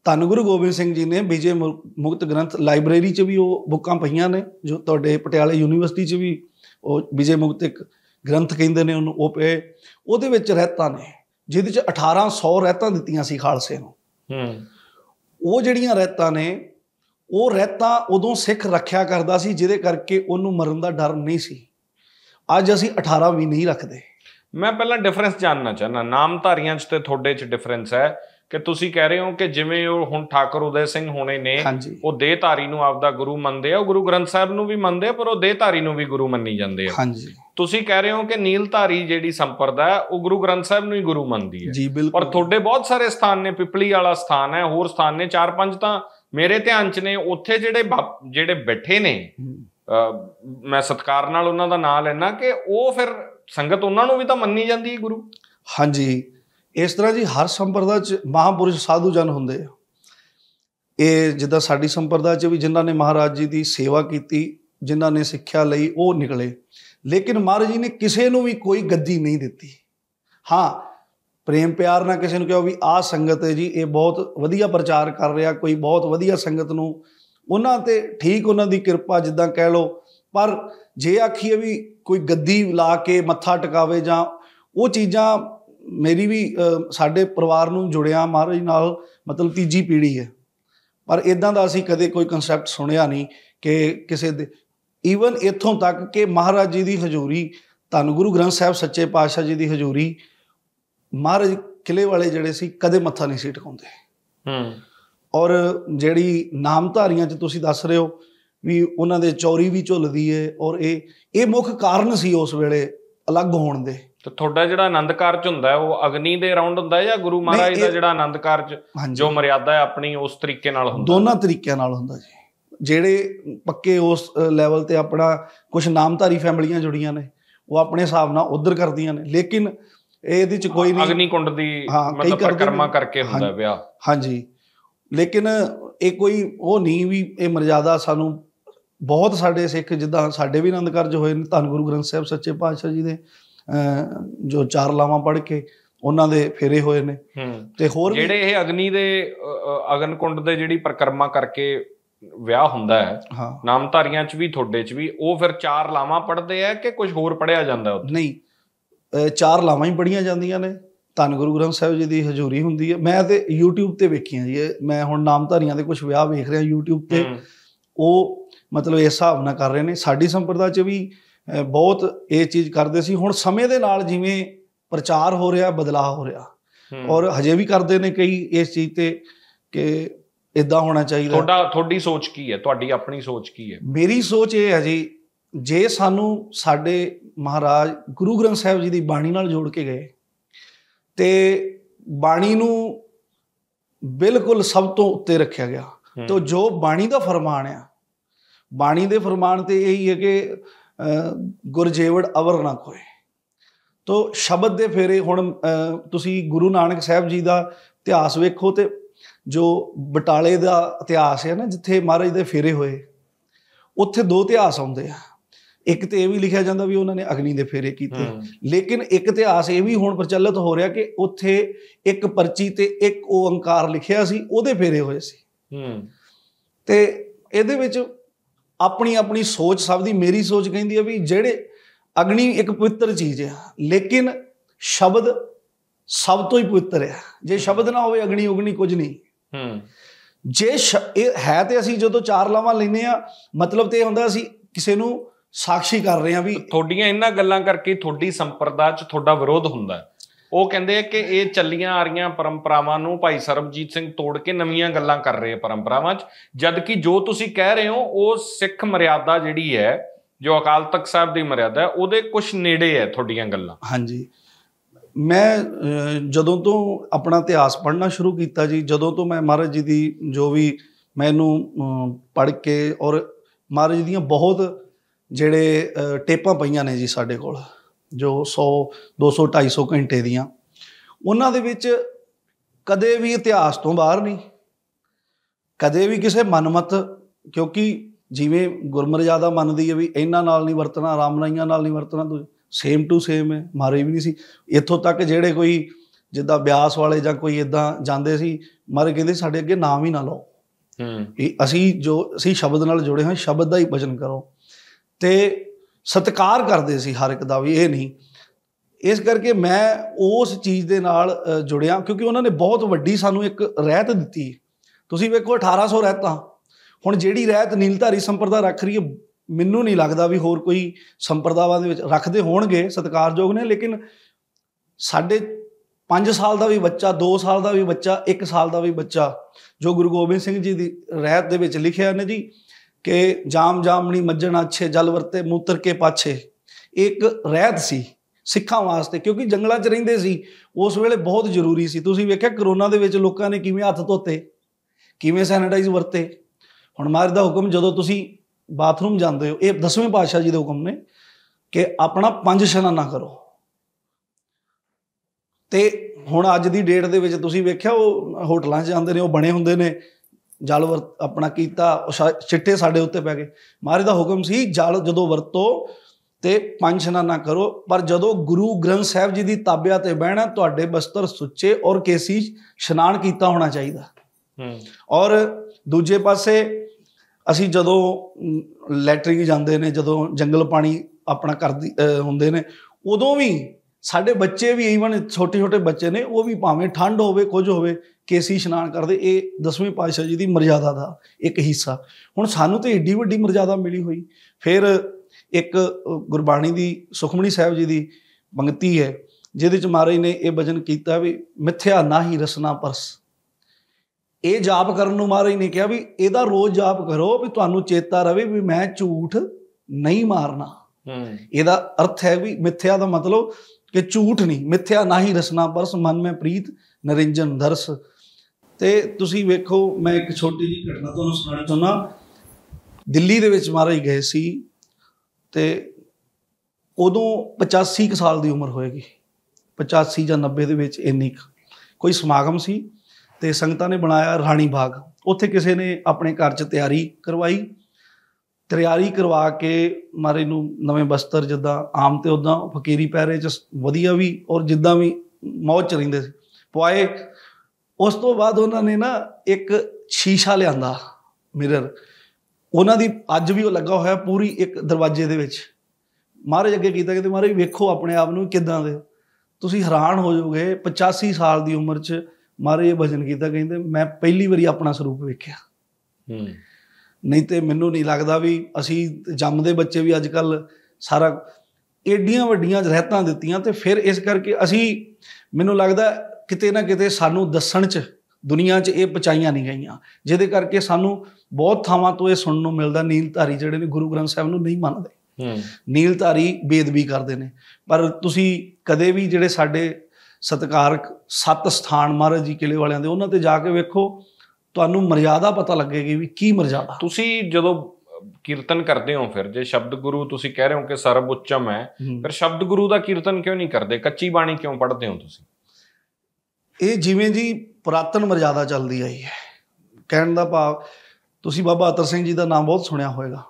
ਧੰਨ ਗੁਰੂ ਗੋਬਿੰਦ ਸਿੰਘ ਜੀ ਨੇ ਵਿਜੇ ਮੁਕਤ ਗ੍ਰੰਥ ਲਾਇਬ੍ਰੇਰੀ 'ਚ ਵੀ ਉਹ ਬੁੱਕਾਂ ਪਈਆਂ ਨੇ ਜੋ ਤੁਹਾਡੇ ਪਟਿਆਲੇ ਯੂਨੀਵਰਸਿਟੀ 'ਚ ਵੀ ਉਹ ਵਿਜੇ ਮੁਕਤ ਇੱਕ ਗ੍ਰੰਥ ਕਹਿੰਦੇ ਨੇ ਉਹਨੂੰ ਉਹ ਪੇ ਉਹਦੇ ਵਿੱਚ ਰਹਿਤਾਂ ਨੇ ਜਿਹਦੇ ਚ 1800 ਰਹਿਤਾਂ ਦਿੱਤੀਆਂ ਸੀ ਖਾਲਸੇ ਨੂੰ ਹੂੰ ਉਹ ਜਿਹੜੀਆਂ ਰਹਿਤਾਂ ਨੇ ਉਹ ਰਹਿਤਾਂ ਉਦੋਂ ਸਿੱਖ ਰੱਖਿਆ ਕਰਦਾ ਸੀ ਜਿਹਦੇ ਕਰਕੇ ਉਹਨੂੰ ਮਰਨ ਦਾ ਡਰ ਨਹੀਂ ਸੀ ਅੱਜ ਅਸੀਂ 18 ਵੀ ਨਹੀਂ ਰੱਖਦੇ ਮੈਂ ਪਹਿਲਾਂ ਡਿਫਰੈਂਸ ਜਾਨਣਾ ਚਾਹਨਾ ਨਾਮਧਾਰੀਆਂ 'ਚ ਤੇ ਤੁਹਾਡੇ 'ਚ ਡਿਫਰੈਂਸ ਹੈ ਕਿ ਤੁਸੀਂ ਕਹਿ ਰਹੇ ਹੋ ਕਿ ਜਿਵੇਂ ਉਹ ਹੁਣ ਠਾਕੁਰ ਉਦੈ ਸਿੰਘ ਹੋਣੇ ਨੇ ਉਹ ਦੇਹਧਾਰੀ ਨੂੰ ਆਪਦਾ ਗੁਰੂ ਮੰਨਦੇ ਆ ਉਹ ਗੁਰੂ ਗ੍ਰੰਥ ਸਾਹਿਬ ਨੂੰ ਵੀ ਮੰਨਦੇ ਆ ਪਰ ਉਹ ਦੇਹਧਾਰੀ ਨੂੰ ਵੀ ਗੁਰੂ ਮੰਨੀ ਜਾਂਦੇ ਆ ਹਾਂਜੀ ਤੁਸੀਂ ਕਹਿ ਰਹੇ ਹੋ ਕਿ ਨੀਲਧਾਰੀ ਜਿਹੜੀ ਸੰਪਰਦਾ ਉਹ ਗੁਰੂ ਗ੍ਰੰਥ ਸਾਹਿਬ ਨੂੰ ਹੀ ਗੁਰੂ ਮੰਨਦੀ ਹੈ ਜੀ ਬਿਲਕੁਲ ਪਰ ਤੁਹਾਡੇ ਬਹੁਤ ਸਾਰੇ ਸਥਾਨ ਨੇ ਪਿਪਲੀ ਵਾਲਾ ਸਥਾਨ ਹੈ ਹੋਰ ਸਥਾਨ ਨੇ ਚਾਰ ਪੰਜ ਤਾਂ ਮੇਰੇ ਧਿਆਨ 'ਚ ਨੇ ਉੱਥੇ ਜਿਹੜੇ ਜਿਹੜੇ ਬੈਠੇ ਨੇ ਮੈਂ ਸਤਕਾਰ ਨਾਲ ਉਹਨਾਂ ਦਾ ਨਾਮ ਲੈਣਾ ਕਿ ਉਹ ਫਿਰ ਸੰਗਤ ਉਹਨਾਂ ਨੂੰ ਵੀ ਤਾਂ ਮੰਨੀ ਜਾਂਦੀ ਹੈ ਗੁਰੂ ਹਾਂਜੀ ਇਸ ਤਰ੍ਹਾਂ ਜੀ ਹਰ ਸੰਪਰਦਾ ਚ ਮਹਾਪੁਰਸ਼ ਸਾਧੂ ਜਨ ਹੁੰਦੇ ਆ ਇਹ ਜਿੱਦਾਂ ਸਾਡੀ ਸੰਪਰਦਾ ਚ ਵੀ ਜਿਨ੍ਹਾਂ ਨੇ ਮਹਾਰਾਜ ਜੀ ਦੀ ਸੇਵਾ ਕੀਤੀ ਜਿਨ੍ਹਾਂ ਨੇ ਸਿੱਖਿਆ ਲਈ ਉਹ ਨਿਕਲੇ ਲੇਕਿਨ ਮਹਾਰਾਜ ਜੀ ਨੇ ਕਿਸੇ ਨੂੰ ਵੀ ਕੋਈ ਗੱਦੀ ਨਹੀਂ ਦਿੱਤੀ ਹਾਂ ਪ੍ਰੇਮ ਪਿਆਰ ਨਾਲ ਕਿਸੇ ਨੂੰ ਕਿਹਾ ਵੀ ਆ ਸੰਗਤ ਹੈ ਜੀ ਇਹ ਬਹੁਤ ਵਧੀਆ ਪ੍ਰਚਾਰ ਕਰ ਰਿਹਾ ਕੋਈ ਬਹੁਤ ਵਧੀਆ ਸੰਗਤ ਨੂੰ ਉਹਨਾਂ ਤੇ ਠੀਕ ਉਹਨਾਂ ਦੀ ਕਿਰਪਾ ਜਿੱਦਾਂ ਕਹਿ ਲੋ ਪਰ ਜੇ ਆਖੀਏ ਵੀ ਕੋਈ ਗੱਦੀ ਲਾ ਕੇ ਮੱਥਾ ਟਿਕਾਵੇ ਜਾਂ ਉਹ ਚੀਜ਼ਾਂ ਮੇਰੀ ਵੀ ਸਾਡੇ ਪਰਿਵਾਰ ਨੂੰ ਜੁੜਿਆ ਮਹਾਰਾਜ ਨਾਲ ਮਤਲਬ ਤੀਜੀ ਪੀੜ੍ਹੀ ਹੈ ਪਰ ਇਦਾਂ ਦਾ ਅਸੀਂ ਕਦੇ ਕੋਈ ਕਨਸੈਪਟ ਸੁਣਿਆ ਨਹੀਂ ਕਿ ਕਿਸੇ ਦੇ ਈਵਨ ਇੱਥੋਂ ਤੱਕ ਕਿ ਮਹਾਰਾਜ ਜੀ ਦੀ ਹਜ਼ੂਰੀ ਧੰਨ ਗੁਰੂ ਗ੍ਰੰਥ ਸਾਹਿਬ ਸੱਚੇ ਪਾਤਸ਼ਾਹ ਜੀ ਦੀ ਹਜ਼ੂਰੀ ਮਹਾਰਾਜ ਕਿਲੇ ਵਾਲੇ ਜਿਹੜੇ ਸੀ ਕਦੇ ਮੱਥਾ ਨਹੀਂ ਸੀ ਟਿਕਾਉਂਦੇ ਹੂੰ ਔਰ ਜਿਹੜੀ ਨਾਮਧਾਰੀਆਂ ਚ ਤੁਸੀਂ ਦੱਸ ਰਹੇ ਹੋ ਵੀ ਉਹਨਾਂ ਦੇ ਚੌਰੀ ਵੀ ਝੁੱਲਦੀ ਏ ਔਰ ਇਹ ਇਹ ਮੁੱਖ ਕਾਰਨ ਸੀ ਉਸ ਵੇਲੇ ਅਲੱਗ ਹੋਣ ਦੇ ਤੇ ਤੁਹਾਡਾ ਜਿਹੜਾ ਆਨੰਦ ਕਾਰਜ ਹੁੰਦਾ ਉਹ ਅਗਨੀ ਦੇ ਰਾਉਂਡ ਹੁੰਦਾ ਜਾਂ ਗੁਰੂ ਮਹਾਰਾਜ ਦਾ ਜਿਹੜਾ ਆਨੰਦ ਕਾਰਜ ਜੋ ਮਰਿਆਦਾ ਹੈ ਆਪਣੀ ਉਸ ਤਰੀਕੇ ਨਾਲ ਹੁੰਦਾ ਦੋਨਾਂ ਤਰੀਕਿਆਂ ਨਾਲ ਹੁੰਦਾ ਜੀ ਜਿਹੜੇ ਪੱਕੇ ਉਸ ਲੈਵਲ ਤੇ ਆਪਣਾ ਕੁਝ ਨਾਮਧਾਰੀ ਫੈਮਲੀਆਂ ਜੁੜੀਆਂ ਨੇ ਉਹ ਆਪਣੇ ਹਿਸਾਬ ਨਾਲ ਉਧਰ ਕਰਦੀਆਂ ਨੇ ਲੇਕਿਨ ਇਹਦੇ ਚ ਕੋਈ ਨਹੀਂ ਅਗਨੀ ਕੁੰਡ ਦੀ ਮਤਲਬ ਕਰਮਾ ਕਰਕੇ ਹੁੰਦਾ ਵਿਆਹ ਹਾਂਜੀ ਲੇਕਿਨ ਇਹ ਕੋਈ ਉਹ ਨਹੀਂ ਵੀ ਇਹ ਮਰਜ਼ਾਦਾ ਸਾਨੂੰ ਬਹੁਤ ਸਾਡੇ ਸਿੱਖ ਜਿੱਦਾਂ ਸਾਡੇ ਵੀ ਆਨੰਦ ਕਾਰਜ ਹੋਏ ਨੇ ਧੰਨ ਗੁਰੂ ਗ੍ਰੰਥ ਸਾਹਿਬ ਸੱਚੇ ਪਾਤਸ਼ਾਹ ਜੀ ਦੇ ਜੋ ਚਾਰ ਲਾਵਾਂ ਪੜ ਕੇ ਉਹਨਾਂ ਦੇ ਫੇਰੇ ਹੋਏ ਨੇ ਤੇ ਹੋਰ ਜਿਹੜੇ ਇਹ ਅਗਨੀ ਦੇ ਅਗਨਕੁੰਡ ਦੇ ਜਿਹੜੀ ਪ੍ਰਕਰਮਾ ਕਰਕੇ ਵਿਆਹ ਹੁੰਦਾ ਹੈ ਨਾਮਧਾਰੀਆਂ ਚ ਵੀ ਤੁਹਾਡੇ ਚ ਵੀ ਉਹ ਫਿਰ ਚਾਰ ਲਾਵਾਂ ਪੜਦੇ ਆ ਕਿ ਕੁਝ ਹੋਰ ਪੜਿਆ ਜਾਂਦਾ ਉੱਥੇ ਨਹੀਂ ਚਾਰ ਲਾਵਾਂ ਹੀ ਪੜੀਆਂ ਜਾਂਦੀਆਂ ਨੇ ਤਨ ਗੁਰੂ ਗ੍ਰੰਥ ਸਾਹਿਬ ਜੀ ਦੀ ਹਜ਼ੂਰੀ ਹੁੰਦੀ ਹੈ ਮੈਂ ਤੇ YouTube ਤੇ ਵੇਖੀਆਂ ਜੀ ਮੈਂ ਹੁਣ ਨਾਮਧਾਰੀਆਂ ਦੇ ਕੁਝ ਵਿਆਹ ਵੇਖ ਰਿਹਾ YouTube ਤੇ ਉਹ ਮਤਲਬ ਇਸ ਹਿਸਾਬ ਨਾਲ ਕਰ ਰਹੇ ਨੇ ਸਾਡੀ ਸੰਪਰਦਾ ਚ ਵੀ ਬਹੁਤ ਇਹ ਚੀਜ਼ ਕਰਦੇ ਸੀ ਹੁਣ ਸਮੇਂ ਦੇ ਨਾਲ ਜਿਵੇਂ ਪ੍ਰਚਾਰ ਹੋ ਰਿਹਾ ਬਦਲਾਅ ਹੋ ਰਿਹਾ ਔਰ ਹਜੇ ਵੀ ਕਰਦੇ ਨੇ ਕਈ ਇਸ ਚੀਜ਼ ਤੇ ਕਿ ਇਦਾਂ ਹੋਣਾ ਚਾਹੀਦਾ ਤੁਹਾਡਾ ਤੁਹਾਡੀ ਸੋਚ ਕੀ ਹੈ ਤੁਹਾਡੀ ਆਪਣੀ ਸੋਚ ਕੀ ਹੈ ਮੇਰੀ ਸੋਚ ਇਹ ਹੈ ਜੀ ਜੇ ਸਾਨੂੰ ਸਾਡੇ ਮਹਾਰਾਜ ਗੁਰੂ ਗ੍ਰੰਥ ਸਾਹਿਬ ਜੀ ਦੀ ਬਾਣੀ ਨਾਲ ਜੋੜ ਕੇ ਗਏ ਤੇ ਬਾਣੀ ਨੂੰ ਬਿਲਕੁਲ ਸਭ ਤੋਂ ਉੱਤੇ ਰੱਖਿਆ ਗਿਆ ਤੋ ਜੋ ਬਾਣੀ ਦਾ ਫਰਮਾਨ ਆ ਬਾਣੀ ਦੇ ਫਰਮਾਨ ਤੇ ਇਹੀ ਹੈ ਕਿ ਗੁਰਜੇਵੜ ਅਵਰ ਨਾ ਕੋਏ ਤੋਂ ਸ਼ਬਦ ਦੇ ਫੇਰੇ ਹੁਣ ਤੁਸੀਂ ਗੁਰੂ ਨਾਨਕ ਸਾਹਿਬ ਜੀ ਦਾ ਇਤਿਹਾਸ ਵੇਖੋ ਤੇ ਜੋ ਬਟਾਲੇ ਦਾ ਇਤਿਹਾਸ ਹੈ ਨਾ ਜਿੱਥੇ ਮਹਾਰਾਜ ਦੇ ਫੇਰੇ ਹੋਏ ਉੱਥੇ ਦੋ ਇਤਿਹਾਸ ਆਉਂਦੇ ਆ ਇੱਕ ਤੇ ਇਹ ਵੀ ਲਿਖਿਆ ਜਾਂਦਾ ਵੀ ਉਹਨਾਂ ਨੇ ਅਗਨੀ ਦੇ ਫੇਰੇ ਕੀਤੇ ਲੇਕਿਨ ਇੱਕ ਇਤਿਹਾਸ ਇਹ ਵੀ ਹੁਣ ਪ੍ਰਚਲਿਤ ਹੋ ਰਿਹਾ ਕਿ ਉੱਥੇ ਇੱਕ ਪਰਚੀ ਤੇ ਇੱਕ ਓੰਕਾਰ ਲਿਖਿਆ ਸੀ ਉਹਦੇ ਫੇਰੇ ਹੋਏ ਸੀ ਹੂੰ ਤੇ ਇਹਦੇ ਵਿੱਚ ਆਪਣੀ ਆਪਣੀ ਸੋਚ ਸਭ ਦੀ ਮੇਰੀ ਸੋਚ ਕਹਿੰਦੀ ਹੈ ਵੀ ਜਿਹੜੇ ਅਗਨੀ ਇੱਕ ਪਵਿੱਤਰ ਚੀਜ਼ ਹੈ ਲੇਕਿਨ ਸ਼ਬਦ ਸਭ ਤੋਂ ਹੀ ਪਵਿੱਤਰ ਹੈ ਜੇ ਸ਼ਬਦ ਨਾ ਹੋਵੇ ਅਗਨੀ ਉਗਣੀ ਕੁਝ ਨਹੀਂ ਹੂੰ ਜੇ ਹੈ ਤੇ ਅਸੀਂ ਜਦੋਂ ਚਾਰ ਲਾਵਾਂ ਲੈਨੇ ਆ ਮਤਲਬ ਤੇ ਇਹ ਹੁੰਦਾ ਅਸੀਂ ਕਿਸੇ ਨੂੰ ਸਾਖੀ ਕਰ ਰਹੇ ਆ ਵੀ ਤੁਹਾਡੀਆਂ ਇਹਨਾਂ ਗੱਲਾਂ ਕਰਕੇ ਤੁਹਾਡੀ ਸੰਪਰਦਾ 'ਚ ਤੁਹਾਡਾ ਵਿਰੋਧ ਹੁੰਦਾ ਹੈ ਉਹ ਕਹਿੰਦੇ ਕਿ ਇਹ ਚੱਲੀਆਂ ਆ ਰਹੀਆਂ ਪਰੰਪਰਾਵਾਂ ਨੂੰ ਭਾਈ ਸਰਬਜੀਤ ਸਿੰਘ ਤੋੜ ਕੇ ਨਵੀਆਂ ਗੱਲਾਂ ਕਰ ਰਹੇ ਆ ਪਰੰਪਰਾਵਾਂ 'ਚ ਜਦ ਕਿ ਜੋ ਤੁਸੀਂ ਕਹਿ ਰਹੇ ਹੋ ਉਹ ਸਿੱਖ ਮਰਿਆਦਾ ਜਿਹੜੀ ਹੈ ਜੋ ਅਕਾਲ ਤਖਤ ਸਾਹਿਬ ਦੀ ਮਰਿਆਦਾ ਹੈ ਉਹਦੇ ਕੁਝ ਨੇੜੇ ਹੈ ਤੁਹਾਡੀਆਂ ਗੱਲਾਂ ਹਾਂਜੀ ਮੈਂ ਜਦੋਂ ਤੋਂ ਆਪਣਾ ਇਤਿਹਾਸ ਪੜ੍ਹਨਾ ਸ਼ੁਰੂ ਕੀਤਾ ਜੀ ਜਦੋਂ ਤੋਂ ਮੈਂ ਮਹਾਰਾਜ ਜੀ ਦੀ ਜੋ ਵੀ ਮੈਨੂੰ ਪੜ੍ਹ ਕੇ ਔਰ ਮਹਾਰਾਜ ਦੀਆਂ ਬਹੁਤ ਜਿਹੜੇ ਟੇਪਾਂ ਪਈਆਂ ਨੇ ਜੀ ਸਾਡੇ ਕੋਲ ਜੋ 100 200 250 ਘੰਟੇ ਦੀਆਂ ਉਹਨਾਂ ਦੇ ਵਿੱਚ ਕਦੇ ਵੀ ਇਤਿਹਾਸ ਤੋਂ ਬਾਹਰ ਨਹੀਂ ਕਦੇ ਵੀ ਕਿਸੇ ਮਨਮਤ ਕਿਉਂਕਿ ਜਿਵੇਂ ਦਾ ਮੰਨਦੀ ਹੈ ਵੀ ਇਹਨਾਂ ਨਾਲ ਨਹੀਂ ਵਰਤਣਾ ਰਾਮਨਾਈਆਂ ਨਾਲ ਨਹੀਂ ਵਰਤਣਾ ਸੇਮ ਟੂ ਸੇਮ ਹੈ ਮਾਰੇ ਵੀ ਨਹੀਂ ਸੀ ਇੱਥੋਂ ਤੱਕ ਜਿਹੜੇ ਕੋਈ ਜਿੱਦਾਂ ਬਿਆਸ ਵਾਲੇ ਜਾਂ ਕੋਈ ਇਦਾਂ ਜਾਂਦੇ ਸੀ ਮਰ ਕਹਿੰਦੇ ਸਾਡੇ ਅੱਗੇ ਨਾਮ ਹੀ ਨਾ ਲਓ ਹੂੰ ਅਸੀਂ ਜੋ ਅਸੀਂ ਸ਼ਬਦ ਨਾਲ ਜੁੜੇ ਹਾਂ ਸ਼ਬਦ ਦਾ ਹੀ ਭਜਨ ਕਰੋ ਤੇ ਸਤਿਕਾਰ ਕਰਦੇ ਸੀ ਹਰ ਇੱਕ ਦਾ ਵੀ ਇਹ ਨਹੀਂ ਇਸ ਕਰਕੇ ਮੈਂ ਉਸ ਚੀਜ਼ ਦੇ ਨਾਲ ਜੁੜਿਆ ਕਿਉਂਕਿ ਉਹਨਾਂ ਨੇ ਬਹੁਤ ਵੱਡੀ ਸਾਨੂੰ ਇੱਕ ਰਹਿਤ ਦਿੱਤੀ ਤੁਸੀਂ ਵੇਖੋ 1800 ਰਹਿਤਾਂ ਹੁਣ ਜਿਹੜੀ ਰਹਿਤ ਨੀਲਧਾਰੀ ਸੰਪਰਦਾ ਰੱਖ ਰਹੀ ਹੈ ਮੈਨੂੰ ਨਹੀਂ ਲੱਗਦਾ ਵੀ ਹੋਰ ਕੋਈ ਸੰਪਰਦਾਵਾਂ ਦੇ ਵਿੱਚ ਰੱਖਦੇ ਹੋਣਗੇ ਸਤਿਕਾਰਯੋਗ ਨੇ ਲੇਕਿਨ ਸਾਡੇ 5 ਸਾਲ ਦਾ ਵੀ ਬੱਚਾ 2 ਸਾਲ ਦਾ ਵੀ ਬੱਚਾ 1 ਸਾਲ ਦਾ ਵੀ ਬੱਚਾ ਜੋ ਗੁਰੂ ਗੋਬਿੰਦ ਸਿੰਘ ਜੀ ਦੀ ਰਹਿਤ ਦੇ ਵਿੱਚ ਲਿਖਿਆ ਨੇ ਜੀ ਕਿ ਜਾਮ ਜਾਮਣੀ ਮੱਜਣ ਅੱਛੇ ਜਲ ਵਰਤੇ ਮੂਤਰ ਕੇ ਪਾਛੇ ਇੱਕ ਰਹਿਤ ਸੀ ਸਿੱਖਾਂ ਵਾਸਤੇ ਕਿਉਂਕਿ ਜੰਗਲਾਂ 'ਚ ਰਹਿੰਦੇ ਸੀ ਉਸ ਵੇਲੇ ਬਹੁਤ ਜ਼ਰੂਰੀ ਸੀ ਤੁਸੀਂ ਵੇਖਿਆ ਕਰੋਨਾ ਦੇ ਵਿੱਚ ਲੋਕਾਂ ਨੇ ਕਿਵੇਂ ਹੱਥ ਧੋਤੇ ਕਿਵੇਂ ਸੈਨੀਟਾਈਜ਼ ਵਰਤੇ ਹੁਣ ਮਾਰ ਦਾ ਹੁਕਮ ਜਦੋਂ ਤੁਸੀਂ ਬਾਥਰੂਮ ਜਾਂਦੇ ਹੋ ਇਹ ਦਸਵੇਂ ਪਾਤਸ਼ਾਹ ਜੀ ਦੇ ਹੁਕਮ ਨੇ ਕਿ ਆਪਣਾ ਪੰਜ ਸ਼ਨਾ ਨਾ ਕਰੋ ਤੇ ਹੁਣ ਅੱਜ ਦੀ ਡੇਟ ਦੇ ਵਿੱਚ ਤੁਸੀਂ ਵੇਖਿਆ ਉਹ ਹੋਟਲਾਂ 'ਚ ਜਾਂਦੇ ਨੇ ਉਹ ਬਣੇ ਹੁੰਦੇ ਨੇ ਜਾਲ ਵਰਤ ਆਪਣਾ ਕੀਤਾ ਚਿੱਟੇ ਸਾਡੇ ਉੱਤੇ ਪੈ ਗਏ ਮਹਾਰਾਜ ਦਾ ਹੁਕਮ ਸੀ ਜਾਲ ਜਦੋਂ ਵਰਤੋ ਤੇ ਪੰਜ ਨਾ ਕਰੋ ਪਰ ਜਦੋਂ ਗੁਰੂ ਗ੍ਰੰਥ ਸਾਹਿਬ ਜੀ ਦੀ ਤਾਬਿਆ ਤੇ ਬਹਿਣਾ ਤੁਹਾਡੇ ਬਸਤਰ ਸੁੱਚੇ ਔਰ ਕੇਸੀ ਇਸ਼ਨਾਨ ਕੀਤਾ ਹੋਣਾ ਚਾਹੀਦਾ ਹੂੰ ਔਰ ਦੂਜੇ ਪਾਸੇ ਅਸੀਂ ਜਦੋਂ ਲੈਟਰਿੰਗ ਜਾਂਦੇ ਨੇ ਜਦੋਂ ਜੰਗਲ ਪਾਣੀ ਆਪਣਾ ਕਰਦੀ ਹੁੰਦੇ ਨੇ ਉਦੋਂ ਵੀ ਸਾਡੇ ਬੱਚੇ ਵੀ ਇਵਨ ਛੋਟੇ ਛੋਟੇ ਬੱਚੇ ਨੇ ਉਹ ਵੀ ਭਾਵੇਂ ਠੰਡ ਹੋਵੇ ਕੁਝ ਹੋਵੇ ਕੇਸੀ ਇਸ਼ਨਾਨ ਕਰਦੇ ਇਹ ਦਸਵੇਂ ਪਾਤਸ਼ਾਹ ਜੀ ਦੀ ਮਰਜ਼ਾਦਾ ਦਾ ਇੱਕ ਹਿੱਸਾ ਹੁਣ ਸਾਨੂੰ ਤੇ ਏਡੀ ਵੱਡੀ ਮਰਜ਼ਾਦਾ ਮਿਲੀ ਹੋਈ ਫਿਰ ਇੱਕ ਗੁਰਬਾਣੀ ਦੀ ਸੁਖਮਣੀ ਸਾਹਿਬ ਜੀ ਦੀ ਬੰਗਤੀ ਹੈ ਜਿਹਦੇ ਚ ਮਹਾਰਾਜ ਨੇ ਇਹ ਬਚਨ ਕੀਤਾ ਵੀ ਮਿੱਥਿਆ ਨਾਹੀ ਰਸਨਾ ਪਰਸ ਇਹ ਜਾਪ ਕਰਨ ਨੂੰ ਮਹਾਰਾਜ ਨੇ ਕਿਹਾ ਵੀ ਇਹਦਾ ਰੋਜ਼ ਜਾਪ ਕਰੋ ਵੀ ਤੁਹਾਨੂੰ ਚੇਤਾ ਰਵੇ ਵੀ ਮੈਂ ਝੂਠ ਨਹੀਂ ਮਾਰਨਾ ਇਹਦਾ ਅਰਥ ਹੈ ਵੀ ਮਿੱਥਿਆ ਦਾ ਮਤਲਬ ਕਿ ਝੂਠ ਨਹੀਂ ਮਿੱਥਿਆ ਨਾਹੀ ਰਸਨਾ ਪਰਸ ਮਨ ਮੈਂ ਪ੍ਰੀਤ ਨਰਿੰਜਨ ਦਰਸ ਤੇ ਤੁਸੀਂ ਵੇਖੋ ਮੈਂ ਇੱਕ ਛੋਟੀ ਜਿਹੀ ਘਟਨਾ ਤੁਹਾਨੂੰ ਸੁਣਾਉਣਾ ਚਾਹੁੰਦਾ ਦਿੱਲੀ ਦੇ ਵਿੱਚ ਮਹਾਰਾਜ ਗਏ ਸੀ ਤੇ ਉਦੋਂ 85 ਕ ਸਾਲ ਦੀ ਉਮਰ ਹੋਏਗੀ 85 ਜਾਂ 90 ਦੇ ਵਿੱਚ ਇੰਨੀ ਕੋਈ ਸਮਾਗਮ ਸੀ ਤੇ ਸੰਗਤਾਂ ਨੇ ਬਣਾਇਆ ਰਾਣੀ ਬਾਗ ਉੱਥੇ ਕਿਸੇ ਨੇ ਆਪਣੇ ਘਰ 'ਚ ਤਿਆਰੀ ਕਰਵਾਈ ਤਿਆਰੀ ਕਰਵਾ ਕੇ ਮਾਰੇ ਨੂੰ ਨਵੇਂ ਬਸਤਰ ਜਿੱਦਾਂ ਆਮ ਤੇ ਉਦਾਂ ਫਕੀਰੀ ਪਹਿਰੇ 'ਚ ਵਧੀਆ ਵੀ ਔਰ ਜਿੱਦਾਂ ਵੀ ਮੌਜ ਚ ਰਹਿੰਦੇ ਸੀ ਪੁਆਏ ਉਸ ਤੋਂ ਬਾਅਦ ਉਹਨਾਂ ਨੇ ਨਾ ਇੱਕ ਸ਼ੀਸ਼ਾ ਲਿਆਂਦਾ ਮਿਰਰ ਉਹਨਾਂ ਦੀ ਅੱਜ ਵੀ ਉਹ ਲੱਗਾ ਹੋਇਆ ਪੂਰੀ ਇੱਕ ਦਰਵਾਜ਼ੇ ਦੇ ਵਿੱਚ ਮਹਾਰਾਜ ਅੱਗੇ ਕੀਤਾ ਕਿ ਤੇ ਮਹਾਰਾਜ ਵੇਖੋ ਆਪਣੇ ਆਪ ਨੂੰ ਕਿਦਾਂ ਦੇ ਤੁਸੀਂ ਹੈਰਾਨ ਹੋ ਜਾਓਗੇ 85 ਸਾਲ ਦੀ ਉਮਰ 'ਚ ਮਹਾਰਾਜ ਇਹ ਭਜਨ ਕੀਤਾ ਕਹਿੰਦੇ ਮੈਂ ਪਹਿਲੀ ਵਾਰੀ ਆਪਣਾ ਸਰੂਪ ਵੇਖਿਆ ਹੂੰ ਨਹੀਂ ਤੇ ਮੈਨੂੰ ਨਹੀਂ ਲੱਗਦਾ ਵੀ ਅਸੀਂ ਜੰਮਦੇ ਬੱਚੇ ਵੀ ਅੱਜ ਕੱਲ ਸਾਰਾ ਏਡੀਆਂ ਵੱਡੀਆਂ ਰਹਿਤਾਂ ਦਿੱਤੀਆਂ ਤੇ ਫਿਰ ਇਸ ਕਰਕੇ ਅਸੀਂ ਮੈਨੂੰ ਲੱਗਦਾ ਕਿਤੇ ਨਾ ਕਿਤੇ ਸਾਨੂੰ ਦੱਸਣ 'ਚ ਦੁਨੀਆ 'ਚ ਇਹ ਪਚਾਈਆਂ ਨਹੀਂ ਗਈਆਂ ਜਿਹਦੇ ਕਰਕੇ ਸਾਨੂੰ ਬਹੁਤ ਥਾਵਾਂ ਤੋਂ ਇਹ ਸੁਣਨ ਨੂੰ ਮਿਲਦਾ ਨੀਲਧਾਰੀ ਜਿਹੜੇ ਨੇ ਗੁਰੂ ਗ੍ਰੰਥ ਸਾਹਿਬ ਨੂੰ ਨਹੀਂ ਮੰਨਦੇ ਨੀਲਧਾਰੀ ਬੇਦਬੀ ਕਰਦੇ ਨੇ ਪਰ ਤੁਸੀਂ ਕਦੇ ਵੀ ਜਿਹੜੇ ਸਾਡੇ ਸਤਕਾਰਕ ਸੱਤ ਸਥਾਨ ਮਹਾਰਾਜ ਜੀ ਕਿਲੇ ਵਾਲਿਆਂ ਦੇ ਉਹਨਾਂ ਤੇ ਜਾ ਕੇ ਵੇਖੋ ਤੁਹਾਨੂੰ ਮਰਜ਼ਾਦਾ ਪਤਾ ਲੱਗੇਗੀ ਵੀ ਕੀ ਮਰਜ਼ਾਦਾ ਤੁਸੀਂ ਜਦੋਂ ਕੀਰਤਨ ਕਰਦੇ ਹੋ ਫਿਰ ਜੇ ਸ਼ਬਦ ਗੁਰੂ ਤੁਸੀਂ ਕਹਿ ਰਹੇ ਹੋ ਕਿ ਸਰਬ ਉੱਚਮ ਹੈ ਫਿਰ ਸ਼ਬਦ ਗੁਰੂ ਦਾ ਕੀਰਤਨ ਕਿਉਂ ਨਹੀਂ ਕਰਦੇ ਕੱਚੀ ਬਾਣੀ ਕਿਉਂ ਪੜ੍ਹਦੇ ਹੋ ਤੁਸੀਂ ਇਹ ਜਿਵੇਂ ਜੀ ਪ੍ਰਾਤਨ ਮਰਜ਼ਾਦਾ ਚੱਲਦੀ ਆਈ ਹੈ ਕਹਿਣ ਦਾ ਭਾਵ ਤੁਸੀਂ ਬਾਬਾ ਅਤਰ ਸਿੰਘ ਜੀ ਦਾ ਨਾਮ ਬਹੁਤ ਸੁਣਿਆ ਹੋਵੇਗਾ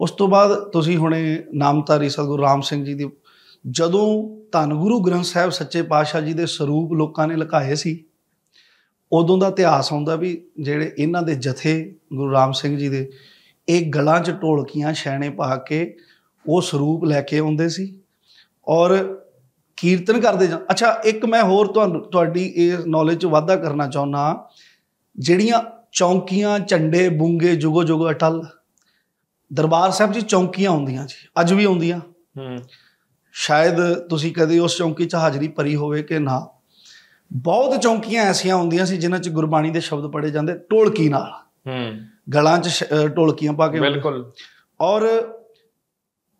ਉਸ ਤੋਂ ਬਾਅਦ ਤੁਸੀਂ ਹੁਣੇ ਨਾਮਤਾਰੀ ਸਤਗੁਰ ਰਾਮ ਸਿੰਘ ਜੀ ਦੀ ਜਦੋਂ ਧੰਨ ਗੁਰੂ ਗ੍ਰੰਥ ਸਾਹਿਬ ਸੱਚੇ ਪਾਤਸ਼ਾਹ ਜੀ ਦੇ ਸਰੂਪ ਲੋਕਾਂ ਨੇ ਲਕਾਏ ਸੀ ਉਦੋਂ ਦਾ ਇਤਿਹਾਸ ਆਉਂਦਾ ਵੀ ਜਿਹੜੇ ਇਹਨਾਂ ਦੇ ਜਥੇ ਗੁਰੂ ਰਾਮ ਸਿੰਘ ਜੀ ਦੇ ਇਹ ਗਲਾਂ 'ਚ ਢੋਲਕੀਆਂ ਛੈਣੇ ਪਾ ਕੇ ਉਹ ਸਰੂਪ ਲੈ ਕੇ ਆਉਂਦੇ ਸੀ ਔਰ ਕੀਰਤਨ ਕਰਦੇ ਜਾਂ ਅੱਛਾ ਇੱਕ ਮੈਂ ਹੋਰ ਤੁਹਾਨੂੰ ਤੁਹਾਡੀ ਇਹ ਨੌਲੇਜ ਚ ਵਾਧਾ ਕਰਨਾ ਚਾਹੁੰਨਾ ਜਿਹੜੀਆਂ ਚੌਂਕੀਆਂ ਝੰਡੇ ਬੁੰਗੇ ਜੁਗੋ ਜੁਗੋ ਅਟਲ ਦਰਬਾਰ ਸਾਹਿਬ ਜੀ ਚੌਂਕੀਆਂ ਹੁੰਦੀਆਂ ਜੀ ਅੱਜ ਵੀ ਹੁੰਦੀਆਂ ਹੂੰ ਸ਼ਾਇਦ ਤੁਸੀਂ ਕਦੇ ਉਸ ਚੌਂਕੀ 'ਚ ਹਾਜ਼ਰੀ ਭਰੀ ਹੋਵੇ ਕਿ ਨਾ ਬਹੁਤ ਚੌਂਕੀਆਂ ਐਸੀਆਂ ਹੁੰਦੀਆਂ ਸੀ ਜਿਨ੍ਹਾਂ 'ਚ ਗੁਰਬਾਣੀ ਦੇ ਸ਼ਬਦ ਪੜੇ ਜਾਂਦੇ ਢੋਲਕੀ ਨਾਲ ਹੂੰ ਗਲਾਂ 'ਚ ਢੋਲਕੀਆਂ ਪਾ ਕੇ ਬਿਲਕੁਲ ਔਰ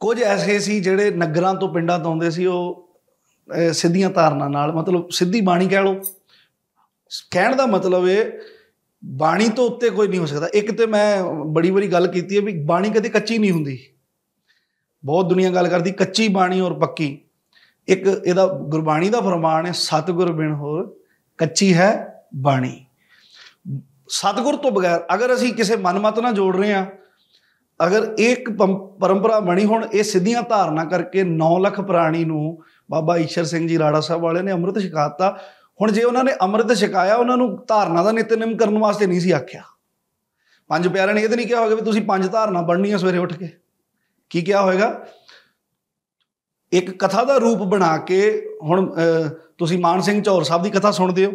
ਕੁਝ ਐਸੇ ਸੀ ਜਿਹੜੇ ਨਗਰਾਂ ਤੋਂ ਪਿੰਡਾਂ ਤੋਂ ਆਉਂਦੇ ਸੀ ਉਹ ਸਿੱਧੀਆਂ ਧਾਰਨਾ ਨਾਲ ਮਤਲਬ ਸਿੱਧੀ ਬਾਣੀ ਕਹਿ ਲਓ ਕਹਿਣ ਦਾ ਮਤਲਬ ਇਹ ਬਾਣੀ ਤੋਂ ਉੱਤੇ ਕੋਈ ਨਹੀਂ ਹੋ ਸਕਦਾ ਇੱਕ ਤੇ ਮੈਂ ਬੜੀ ਬੜੀ ਗੱਲ ਕੀਤੀ ਹੈ ਵੀ ਬਾਣੀ ਕਦੇ ਕੱਚੀ ਨਹੀਂ ਹੁੰਦੀ ਬਹੁਤ ਦੁਨੀਆ ਗੱਲ ਕਰਦੀ ਕੱਚੀ ਬਾਣੀ ਔਰ ਪੱਕੀ ਇੱਕ ਇਹਦਾ ਗੁਰਬਾਣੀ ਦਾ ਫਰਮਾਨ ਹੈ ਸਤਗੁਰ ਬਿਨ ਹੋਰ ਕੱਚੀ ਹੈ ਬਾਣੀ ਸਤਗੁਰ ਤੋਂ ਬਗੈਰ ਅਗਰ ਅਸੀਂ ਕਿਸੇ ਮਨਮਤ ਨਾਲ ਜੋੜ ਰਹੇ ਹਾਂ ਅਗਰ ਇੱਕ ਪਰੰਪਰਾ ਬਣੀ ਹੁਣ ਇਹ ਸਿੱਧੀਆਂ ਧਾਰਨਾ ਕਰਕੇ 9 ਲੱਖ ਪ੍ਰਾਣੀ ਨੂੰ ਬਾਬਾ ਈਸ਼ਰ ਸਿੰਘ ਜੀ ਰਾੜਾ ਸਾਹਿਬ ਵਾਲੇ ਨੇ ਅੰਮ੍ਰਿਤ ਛਕਾਤਾ ਹੁਣ ਜੇ ਉਹਨਾਂ ਨੇ ਅੰਮ੍ਰਿਤ ਛਕਾਇਆ ਉਹਨਾਂ ਨੂੰ ਧਾਰਨਾ ਦਾ ਨਿਤਨੇਮ ਕਰਨ ਵਾਸਤੇ ਨਹੀਂ ਸੀ ਆਖਿਆ ਪੰਜ ਪਿਆਰਿਆਂ ਨੇ ਇਹ ਤਾਂ ਨਹੀਂ ਕਿਹਾ ਹੋਵੇਗਾ ਵੀ ਤੁਸੀਂ ਪੰਜ ਧਾਰਨਾ ਪੜ੍ਹਨੀਆਂ ਸਵੇਰੇ ਉੱਠ ਕੇ ਕੀ ਕਿਹਾ ਹੋਵੇਗਾ ਇੱਕ ਕਥਾ ਦਾ ਰੂਪ ਬਣਾ ਕੇ ਹੁਣ ਤੁਸੀਂ ਮਾਨ ਸਿੰਘ ਚੌਰ ਸਾਹਿਬ ਦੀ ਕਥਾ ਸੁਣਦੇ ਹੋ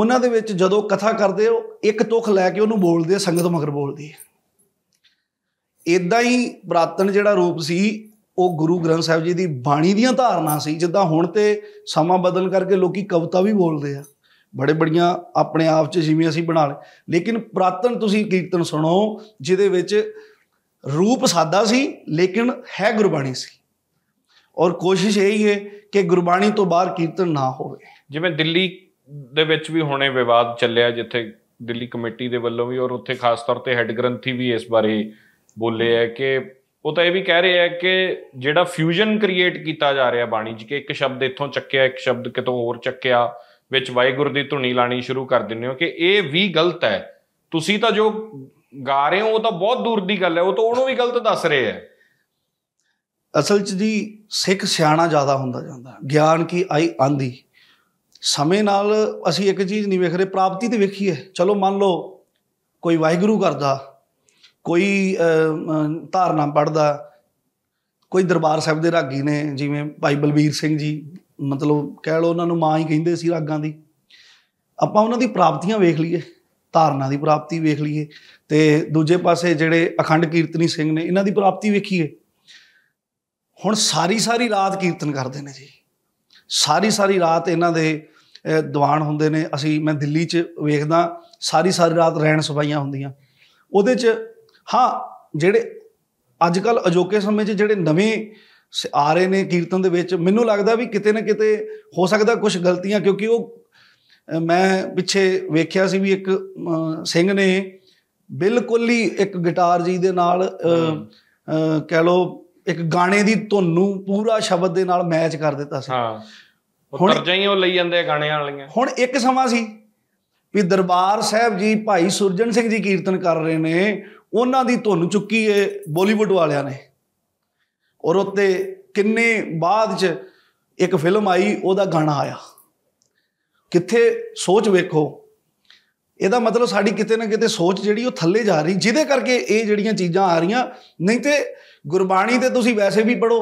ਉਹਨਾਂ ਦੇ ਵਿੱਚ ਜਦੋਂ ਕਥਾ ਕਰਦੇ ਹੋ ਇੱਕ ਤੁਖ ਲੈ ਕੇ ਉਹਨੂੰ ਬੋਲਦੇ ਸੰਗਤ ਮਗਰ ਬੋਲਦੀ ਹੈ ਇਦਾਂ ਹੀ ਪ੍ਰਾਤਨ ਜਿਹੜਾ ਰੂਪ ਸੀ ਉਹ ਗੁਰੂ ਗ੍ਰੰਥ ਸਾਹਿਬ ਜੀ ਦੀ ਬਾਣੀ ਦੀਆਂ ਧਾਰਨਾ ਸੀ ਜਿੱਦਾਂ ਹੁਣ ਤੇ ਸਮਾਂ ਬਦਲਣ ਕਰਕੇ ਲੋਕੀ ਕਵਿਤਾ ਵੀ ਬੋਲਦੇ ਆ ਬੜੇ ਬੜੀਆਂ ਆਪਣੇ ਆਪ 'ਚ ਜਿਵੇਂ ਅਸੀਂ ਬਣਾ ਲੇ ਲੇਕਿਨ ਪ੍ਰਾਤਨ ਤੁਸੀਂ ਕੀਰਤਨ ਸੁਣੋ ਜਿਹਦੇ ਵਿੱਚ ਰੂਪ ਸਾਦਾ ਸੀ ਲੇਕਿਨ ਹੈ ਗੁਰਬਾਣੀ ਸੀ ਔਰ ਕੋਸ਼ਿਸ਼ ਇਹ ਹੀ ਹੈ ਕਿ ਗੁਰਬਾਣੀ ਤੋਂ ਬਾਹਰ ਕੀਰਤਨ ਨਾ ਹੋਵੇ ਜਿਵੇਂ ਦਿੱਲੀ ਦੇ ਵਿੱਚ ਵੀ ਹੁਣੇ ਵਿਵਾਦ ਚੱਲਿਆ ਜਿੱਥੇ ਦਿੱਲੀ ਕਮੇਟੀ ਦੇ ਵੱਲੋਂ ਵੀ ਔਰ ਉੱਥੇ ਖਾਸ ਤੌਰ ਤੇ ਹੈੱਡ ਗ੍ਰੰਥੀ ਵੀ ਇਸ ਬਾਰੇ ਬੋਲੇ ਹੈ ਕਿ ਉਹ ਤਾਂ ਇਹ ਵੀ ਕਹਿ ਰਹੇ ਆ ਕਿ ਜਿਹੜਾ ਫਿਊਜ਼ਨ ਕ੍ਰੀਏਟ ਕੀਤਾ ਜਾ ਰਿਹਾ ਬਾਣੀ 'ਚ ਕਿ ਇੱਕ ਸ਼ਬਦ ਇੱਥੋਂ ਚੱਕਿਆ ਇੱਕ ਸ਼ਬਦ ਕਿਤੋਂ ਹੋਰ ਚੱਕਿਆ ਵਿੱਚ ਵਾਹਿਗੁਰੂ ਦੀ ਧੁਨੀ ਲਾਣੀ ਸ਼ੁਰੂ ਕਰ ਦਿੰਦੇ ਹੋ ਕਿ ਇਹ ਵੀ ਗਲਤ ਹੈ ਤੁਸੀਂ ਤਾਂ ਜੋ ਗਾ ਰਹੇ ਹੋ ਉਹ ਤਾਂ ਬਹੁਤ ਦੂਰ ਦੀ ਗੱਲ ਹੈ ਉਹ ਤਾਂ ਉਹਨੂੰ ਵੀ ਗਲਤ ਦੱਸ ਰਹੇ ਆ ਅਸਲ 'ਚ ਦੀ ਸਿੱਖ ਸਿਆਣਾ ਜ਼ਿਆਦਾ ਹੁੰਦਾ ਜਾਂਦਾ ਗਿਆਨ ਕੀ ਆਈ ਆਂਦੀ ਸਮੇਂ ਨਾਲ ਅਸੀਂ ਇੱਕ ਚੀਜ਼ ਨਹੀਂ ਵੇਖ ਰਹੇ ਪ੍ਰਾਪਤੀ ਤੇ ਵੇਖੀ ਹੈ ਚਲੋ ਮੰਨ ਲਓ ਕੋਈ ਵਾਹਿਗੁਰੂ ਕਰਦਾ ਕੋਈ ਧਾਰਨਾ ਪੜਦਾ ਕੋਈ ਦਰਬਾਰ ਸਾਹਿਬ ਦੇ ਰਾਗੀ ਨੇ ਜਿਵੇਂ ਭਾਈ ਬਲਬੀਰ ਸਿੰਘ ਜੀ ਮਤਲਬ ਕਹਿ ਲਓ ਉਹਨਾਂ ਨੂੰ ਮਾਂ ਹੀ ਕਹਿੰਦੇ ਸੀ ਰਾਗਾਂ ਦੀ ਆਪਾਂ ਉਹਨਾਂ ਦੀ ਪ੍ਰਾਪਤੀਆਂ ਵੇਖ ਲਈਏ ਧਾਰਨਾ ਦੀ ਪ੍ਰਾਪਤੀ ਵੇਖ ਲਈਏ ਤੇ ਦੂਜੇ ਪਾਸੇ ਜਿਹੜੇ ਅਖੰਡ ਕੀਰਤਨੀ ਸਿੰਘ ਨੇ ਇਹਨਾਂ ਦੀ ਪ੍ਰਾਪਤੀ ਵੇਖੀਏ ਹੁਣ ਸਾਰੀ ਸਾਰੀ ਰਾਤ ਕੀਰਤਨ ਕਰਦੇ ਨੇ ਜੀ ਸਾਰੀ ਸਾਰੀ ਰਾਤ ਇਹਨਾਂ ਦੇ ਦੀਵਾਨ ਹੁੰਦੇ ਨੇ ਅਸੀਂ ਮੈਂ ਦਿੱਲੀ 'ਚ ਵੇਖਦਾ ਸਾਰੀ ਸਾਰੀ ਰਾਤ ਰਹਿਣ ਸਵਾਈਆਂ ਹੁੰਦੀਆਂ ਉਹਦੇ 'ਚ ਹਾਂ ਜਿਹੜੇ ਅੱਜ ਕੱਲ ਅਜੋਕੇ ਸਮੇਂ 'ਚ ਜਿਹੜੇ ਨਵੇਂ ਆ ਰਹੇ ਨੇ ਕੀਰਤਨ ਦੇ ਵਿੱਚ ਮੈਨੂੰ ਲੱਗਦਾ ਵੀ ਕਿਤੇ ਨਾ ਕਿਤੇ ਹੋ ਸਕਦਾ ਕੁਝ ਗਲਤੀਆਂ ਕਿਉਂਕਿ ਉਹ ਮੈਂ ਪਿੱਛੇ ਵੇਖਿਆ ਸੀ ਵੀ ਇੱਕ ਸਿੰਘ ਨੇ ਬਿਲਕੁਲ ਹੀ ਇੱਕ ਗਿਟਾਰ ਜੀ ਦੇ ਨਾਲ ਕਹਿ ਲੋ ਇੱਕ ਗਾਣੇ ਦੀ ਧੁਨ ਨੂੰ ਪੂਰਾ ਸ਼ਬਦ ਦੇ ਨਾਲ ਮੈਚ ਕਰ ਦਿੱਤਾ ਸੀ ਹਾਂ ਹੁਣ ਤਰਜਾਈ ਹੀ ਉਹ ਲਈ ਜਾਂਦੇ ਗਾਣੇ ਵਾਲੀਆਂ ਹੁਣ ਇੱਕ ਸਮਾਂ ਸੀ ਵੀ ਦਰਬਾਰ ਸਾਹਿਬ ਜੀ ਭਾਈ ਸੁਰਜਨ ਸਿੰਘ ਜੀ ਕੀਰਤਨ ਕਰ ਰਹੇ ਨੇ ਉਹਨਾਂ ਦੀ ਧੁੰਨ ਚੁੱਕੀ ਏ ਬਾਲੀਵੁੱਡ ਵਾਲਿਆਂ ਨੇ ਔਰ ਉੱਤੇ ਕਿੰਨੇ ਬਾਅਦ 'ਚ ਇੱਕ ਫਿਲਮ ਆਈ ਉਹਦਾ ਗਾਣਾ ਆਇਆ ਕਿੱਥੇ ਸੋਚ ਵੇਖੋ ਇਹਦਾ ਮਤਲਬ ਸਾਡੀ ਕਿਤੇ ਨਾ ਕਿਤੇ ਸੋਚ ਜਿਹੜੀ ਉਹ ਥੱਲੇ ਜਾ ਰਹੀ ਜਿਹਦੇ ਕਰਕੇ ਇਹ ਜਿਹੜੀਆਂ ਚੀਜ਼ਾਂ ਆ ਰਹੀਆਂ ਨਹੀਂ ਤੇ ਗੁਰਬਾਣੀ ਤੇ ਤੁਸੀਂ ਵੈਸੇ ਵੀ ਪੜੋ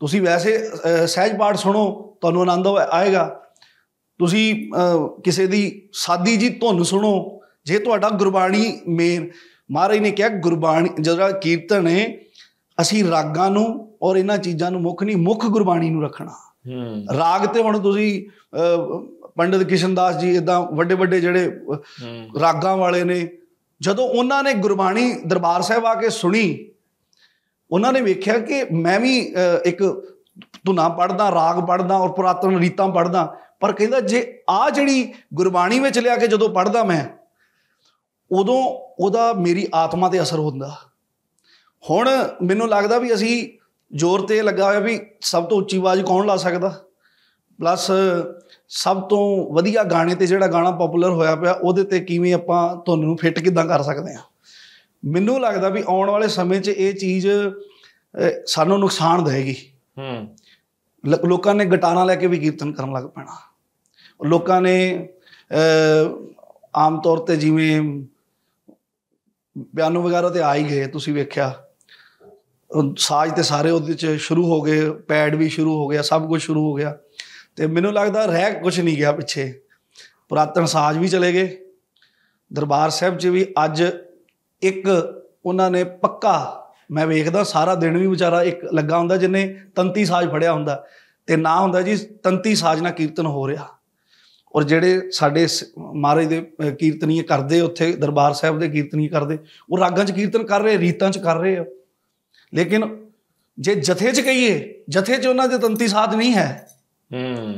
ਤੁਸੀਂ ਵੈਸੇ ਸਹਿਜ ਪਾਠ ਸੁਣੋ ਤੁਹਾਨੂੰ ਆਨੰਦ ਆਏਗਾ ਤੁਸੀਂ ਕਿਸੇ ਦੀ ਸਾਦੀ ਜੀ ਧੁਨ ਸੁਣੋ ਜੇ ਤੁਹਾਡਾ ਗੁਰਬਾਣੀ ਮੇਨ ਮਹਾਰਾਜ ਨੇ ਕਿਹਾ ਗੁਰਬਾਣੀ ਜਿਹੜਾ ਕੀਰਤਨ ਹੈ ਅਸੀਂ ਰਾਗਾਂ ਨੂੰ ਔਰ ਇਹਨਾਂ ਚੀਜ਼ਾਂ ਨੂੰ ਮੁੱਖ ਨਹੀਂ ਮੁੱਖ ਗੁਰਬਾਣੀ ਨੂੰ ਰੱਖਣਾ ਰਾਗ ਤੇ ਹੁਣ ਤੁਸੀਂ ਪੰਡਿਤ ਕਿਸ਼ਨਦਾਸ ਜੀ ਇਦਾਂ ਵੱਡੇ ਵੱਡੇ ਜਿਹੜੇ ਰਾਗਾਂ ਵਾਲੇ ਨੇ ਜਦੋਂ ਉਹਨਾਂ ਨੇ ਗੁਰਬਾਣੀ ਦਰਬਾਰ ਸਾਹਿਬ ਆ ਕੇ ਸੁਣੀ ਉਹਨਾਂ ਨੇ ਵੇਖਿਆ ਕਿ ਮੈਂ ਵੀ ਇੱਕ ਧੁਨਾ ਪੜਦਾ ਰਾਗ ਪੜਦਾ ਔਰ ਪੁਰਾਤਨ ਰੀਤਾਂ ਪੜਦਾ ਪਰ ਕਹਿੰਦਾ ਜੇ ਆ ਜਿਹੜੀ ਗੁਰਬਾਣੀ ਵਿੱਚ ਲਿਆ ਕੇ ਜਦੋਂ ਪੜਦਾ ਮੈਂ ਉਦੋਂ ਉਹਦਾ ਮੇਰੀ ਆਤਮਾ ਤੇ ਅਸਰ ਹੁੰਦਾ ਹੁਣ ਮੈਨੂੰ ਲੱਗਦਾ ਵੀ ਅਸੀਂ ਜ਼ੋਰ ਤੇ ਲੱਗਾ ਹੋਇਆ ਵੀ ਸਭ ਤੋਂ ਉੱਚੀ ਆਵਾਜ਼ ਕੌਣ ਲਾ ਸਕਦਾ ਪਲੱਸ ਸਭ ਤੋਂ ਵਧੀਆ ਗਾਣੇ ਤੇ ਜਿਹੜਾ ਗਾਣਾ ਪਪੂਲਰ ਹੋਇਆ ਪਿਆ ਉਹਦੇ ਤੇ ਕਿਵੇਂ ਆਪਾਂ ਧੁਨ ਨੂੰ ਫਿੱਟ ਕਿਦਾਂ ਕਰ ਸਕਦੇ ਆ ਮੈਨੂੰ ਲੱਗਦਾ ਵੀ ਆਉਣ ਵਾਲੇ ਸਮੇਂ 'ਚ ਇਹ ਚੀਜ਼ ਸਾਨੂੰ ਨੁਕਸਾਨ ਦੇਗੀ ਹੂੰ ਲੋਕਾਂ ਨੇ ਗਟਾਰਾਂ ਲੈ ਕੇ ਵੀ ਕੀਰਤਨ ਕਰਨ ਲੱਗ ਪੈਣਾ ਲੋਕਾਂ ਨੇ ਆਮ ਤੌਰ ਤੇ ਜਿਵੇਂ ਬਿਆਨੋ ਵਗੈਰਾ ਤੇ ਆ ਹੀ ਗਏ ਤੁਸੀਂ ਵੇਖਿਆ ਸਾਜ ਤੇ ਸਾਰੇ ਉਹਦੇ ਚ ਸ਼ੁਰੂ ਹੋ ਗਏ ਪੈਡ ਵੀ ਸ਼ੁਰੂ ਹੋ ਗਿਆ ਸਭ ਕੁਝ ਸ਼ੁਰੂ ਹੋ ਗਿਆ ਤੇ ਮੈਨੂੰ ਲੱਗਦਾ ਰਹਿ ਕੁਝ ਨਹੀਂ ਗਿਆ ਪਿੱਛੇ ਪੁਰਾਤਨ ਸਾਜ ਵੀ ਚਲੇ ਗਏ ਦਰਬਾਰ ਸਾਹਿਬ 'ਚ ਵੀ ਅੱਜ ਇੱਕ ਉਹਨਾਂ ਨੇ ਪੱਕਾ ਮੈਂ ਵੇਖਦਾ ਸਾਰਾ ਦਿਨ ਵੀ ਵਿਚਾਰਾ ਇੱਕ ਲੱਗਾ ਹੁੰਦਾ ਜਿਨੇ ਤੰਤੀ ਸਾਜ ਫੜਿਆ ਹੁੰਦਾ ਤੇ ਨਾ ਹੁੰਦਾ ਜੀ ਤੰਤੀ ਸਾਜ ਨਾਲ ਕੀਰਤਨ ਹੋ ਰਿਹਾ ਔਰ ਜਿਹੜੇ ਸਾਡੇ ਮਹਾਰਾਜ ਦੇ ਕੀਰਤਨੀਏ ਕਰਦੇ ਉੱਥੇ ਦਰਬਾਰ ਸਾਹਿਬ ਦੇ ਕੀਰਤਨੀਏ ਕਰਦੇ ਉਹ ਰਾਗਾਂ 'ਚ ਕੀਰਤਨ ਕਰ ਰਹੇ ਰੀਤਾਂ 'ਚ ਕਰ ਰਹੇ ਆ ਲੇਕਿਨ ਜੇ ਜਥੇ 'ਚ ਕਹੀਏ ਜਥੇ 'ਚ ਉਹਨਾਂ ਦੇ ਤੰਤੀ ਸਾਧ ਨਹੀਂ ਹੈ ਹੂੰ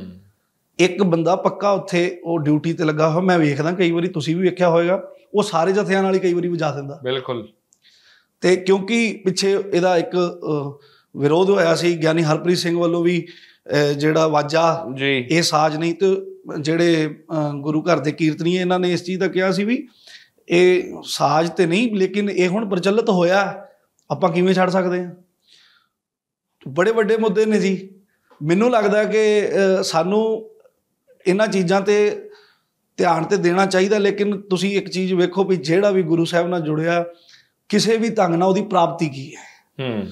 ਇੱਕ ਬੰਦਾ ਪੱਕਾ ਉੱਥੇ ਉਹ ਡਿਊਟੀ ਤੇ ਲੱਗਾ ਹੋਇਆ ਮੈਂ ਵੇਖਦਾ ਕਈ ਵਾਰੀ ਤੁਸੀਂ ਵੀ ਵੇਖਿਆ ਹੋਵੇਗਾ ਉਹ ਸਾਰੇ ਜਥਿਆਂ ਨਾਲ ਹੀ ਕਈ ਵਾਰੀ ਵਜਾ ਦਿੰਦਾ ਬਿਲਕੁਲ ਤੇ ਕਿਉਂਕਿ ਪਿੱਛੇ ਇਹਦਾ ਇੱਕ ਵਿਰੋਧ ਹੋਇਆ ਸੀ ਗਿਆਨੀ ਹਰਪ੍ਰੀਤ ਸਿੰਘ ਵੱਲੋਂ ਵੀ ਜਿਹੜਾ ਵਾਜਾ ਇਹ ਸਾਜ਼ ਨਹੀਂ ਤੇ ਜਿਹੜੇ ਗੁਰੂ ਘਰ ਦੇ ਕੀਰਤਨੀ ਇਹਨਾਂ ਨੇ ਇਸ ਚੀਜ਼ ਦਾ ਕਿਹਾ ਸੀ ਵੀ ਇਹ ਸਾਜ਼ ਤੇ ਨਹੀਂ ਲੇਕਿਨ ਇਹ ਹੁਣ ਪ੍ਰਚਲਿਤ ਹੋਇਆ ਆਪਾਂ ਕਿਵੇਂ ਛੱਡ ਸਕਦੇ ਆ ਬੜੇ ਵੱਡੇ ਮੁੱਦੇ ਨੇ ਜੀ ਮੈਨੂੰ ਲੱਗਦਾ ਕਿ ਸਾਨੂੰ ਇਹਨਾਂ ਚੀਜ਼ਾਂ ਤੇ ਧਿਆਨ ਤੇ ਦੇਣਾ ਚਾਹੀਦਾ ਲੇਕਿਨ ਤੁਸੀਂ ਇੱਕ ਚੀਜ਼ ਵੇਖੋ ਵੀ ਜਿਹੜਾ ਵੀ ਗੁਰੂ ਸਾਹਿਬ ਨਾਲ ਜੁੜਿਆ ਕਿਸੇ ਵੀ ਤੰਗ ਨਾਲ ਉਹਦੀ ਪ੍ਰਾਪਤੀ ਕੀ ਹੈ ਹੂੰ